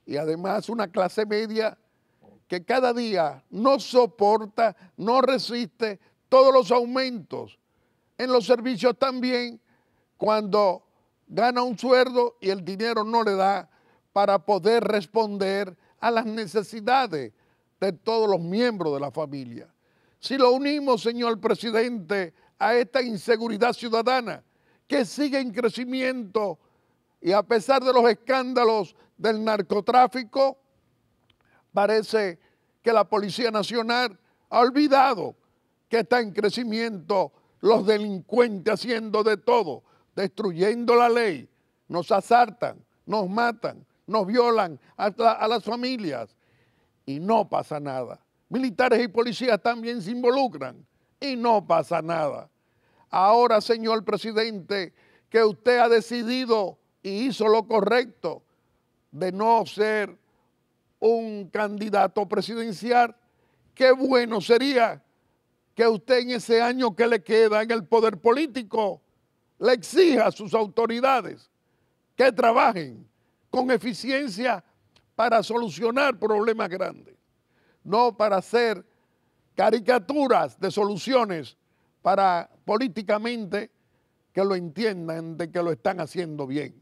Y además una clase media que cada día no soporta, no resiste todos los aumentos en los servicios también cuando gana un sueldo y el dinero no le da para poder responder a las necesidades de todos los miembros de la familia. Si lo unimos, señor presidente, a esta inseguridad ciudadana que sigue en crecimiento y a pesar de los escándalos del narcotráfico, parece que la Policía Nacional ha olvidado que está en crecimiento los delincuentes haciendo de todo, destruyendo la ley, nos asaltan, nos matan, nos violan a, a las familias, y no pasa nada. Militares y policías también se involucran y no pasa nada. Ahora, señor presidente, que usted ha decidido y hizo lo correcto de no ser un candidato presidencial, qué bueno sería que usted en ese año que le queda en el poder político le exija a sus autoridades que trabajen con eficiencia para solucionar problemas grandes, no para hacer caricaturas de soluciones para políticamente que lo entiendan de que lo están haciendo bien.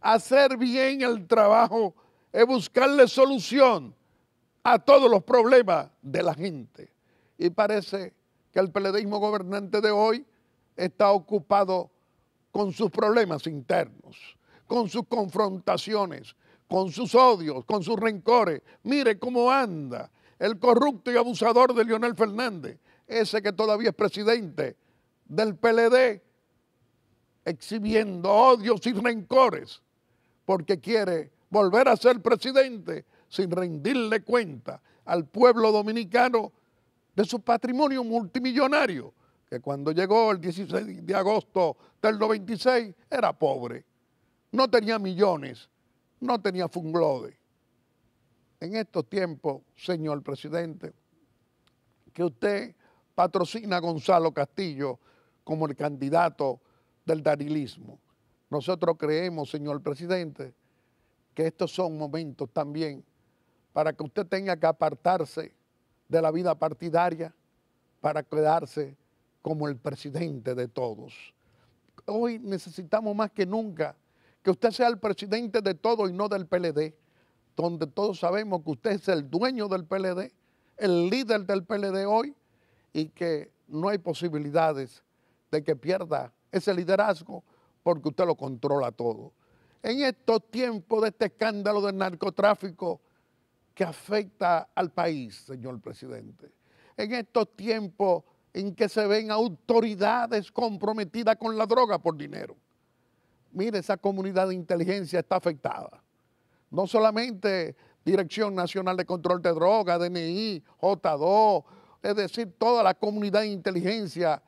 Hacer bien el trabajo es buscarle solución a todos los problemas de la gente. Y parece que el peledeísmo gobernante de hoy está ocupado con sus problemas internos, con sus confrontaciones, con sus odios, con sus rencores. Mire cómo anda el corrupto y abusador de Leonel Fernández, ese que todavía es presidente del PLD, exhibiendo odios y rencores, porque quiere volver a ser presidente sin rendirle cuenta al pueblo dominicano de su patrimonio multimillonario, que cuando llegó el 16 de agosto del 96 era pobre, no tenía millones no tenía funglode. En estos tiempos, señor presidente, que usted patrocina a Gonzalo Castillo como el candidato del darilismo. Nosotros creemos, señor presidente, que estos son momentos también para que usted tenga que apartarse de la vida partidaria para quedarse como el presidente de todos. Hoy necesitamos más que nunca que usted sea el presidente de todo y no del PLD, donde todos sabemos que usted es el dueño del PLD, el líder del PLD hoy, y que no hay posibilidades de que pierda ese liderazgo porque usted lo controla todo. En estos tiempos de este escándalo del narcotráfico que afecta al país, señor presidente, en estos tiempos en que se ven autoridades comprometidas con la droga por dinero, mire, esa comunidad de inteligencia está afectada. No solamente Dirección Nacional de Control de Drogas, DNI, J2, es decir, toda la comunidad de inteligencia,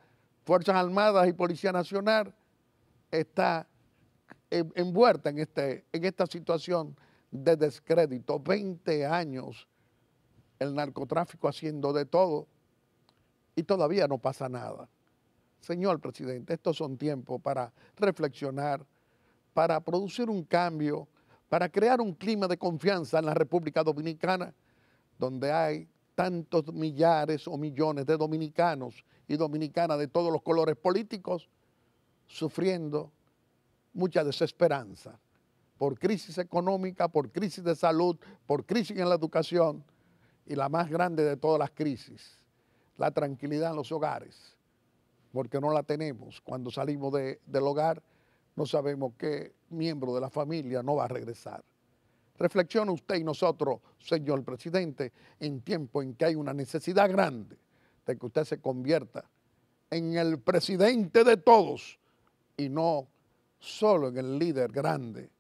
Fuerzas Armadas y Policía Nacional está envuelta en, este, en esta situación de descrédito. 20 años el narcotráfico haciendo de todo y todavía no pasa nada. Señor presidente, estos son tiempos para reflexionar, para producir un cambio, para crear un clima de confianza en la República Dominicana, donde hay tantos millares o millones de dominicanos y dominicanas de todos los colores políticos sufriendo mucha desesperanza por crisis económica, por crisis de salud, por crisis en la educación y la más grande de todas las crisis, la tranquilidad en los hogares porque no la tenemos. Cuando salimos del hogar, no sabemos qué miembro de la familia no va a regresar. Reflexiona usted y nosotros, señor presidente, en tiempo en que hay una necesidad grande de que usted se convierta en el presidente de todos y no solo en el líder grande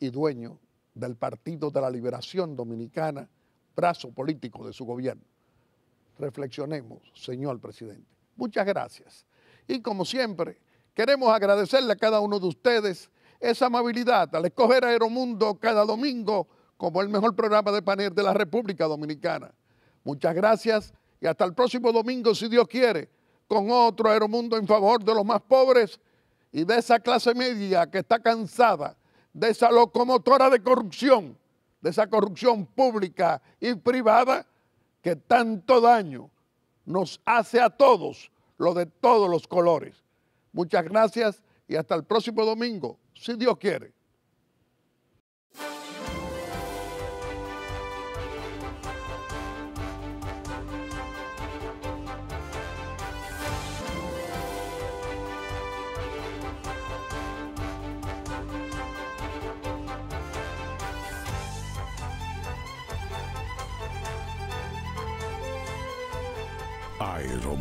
y dueño del Partido de la Liberación Dominicana, brazo político de su gobierno. Reflexionemos, señor presidente. Muchas gracias. Y como siempre, queremos agradecerle a cada uno de ustedes esa amabilidad al escoger Aeromundo cada domingo como el mejor programa de panel de la República Dominicana. Muchas gracias y hasta el próximo domingo, si Dios quiere, con otro Aeromundo en favor de los más pobres y de esa clase media que está cansada, de esa locomotora de corrupción, de esa corrupción pública y privada que tanto daño nos hace a todos lo de todos los colores. Muchas gracias y hasta el próximo domingo, si Dios quiere.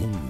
mundo.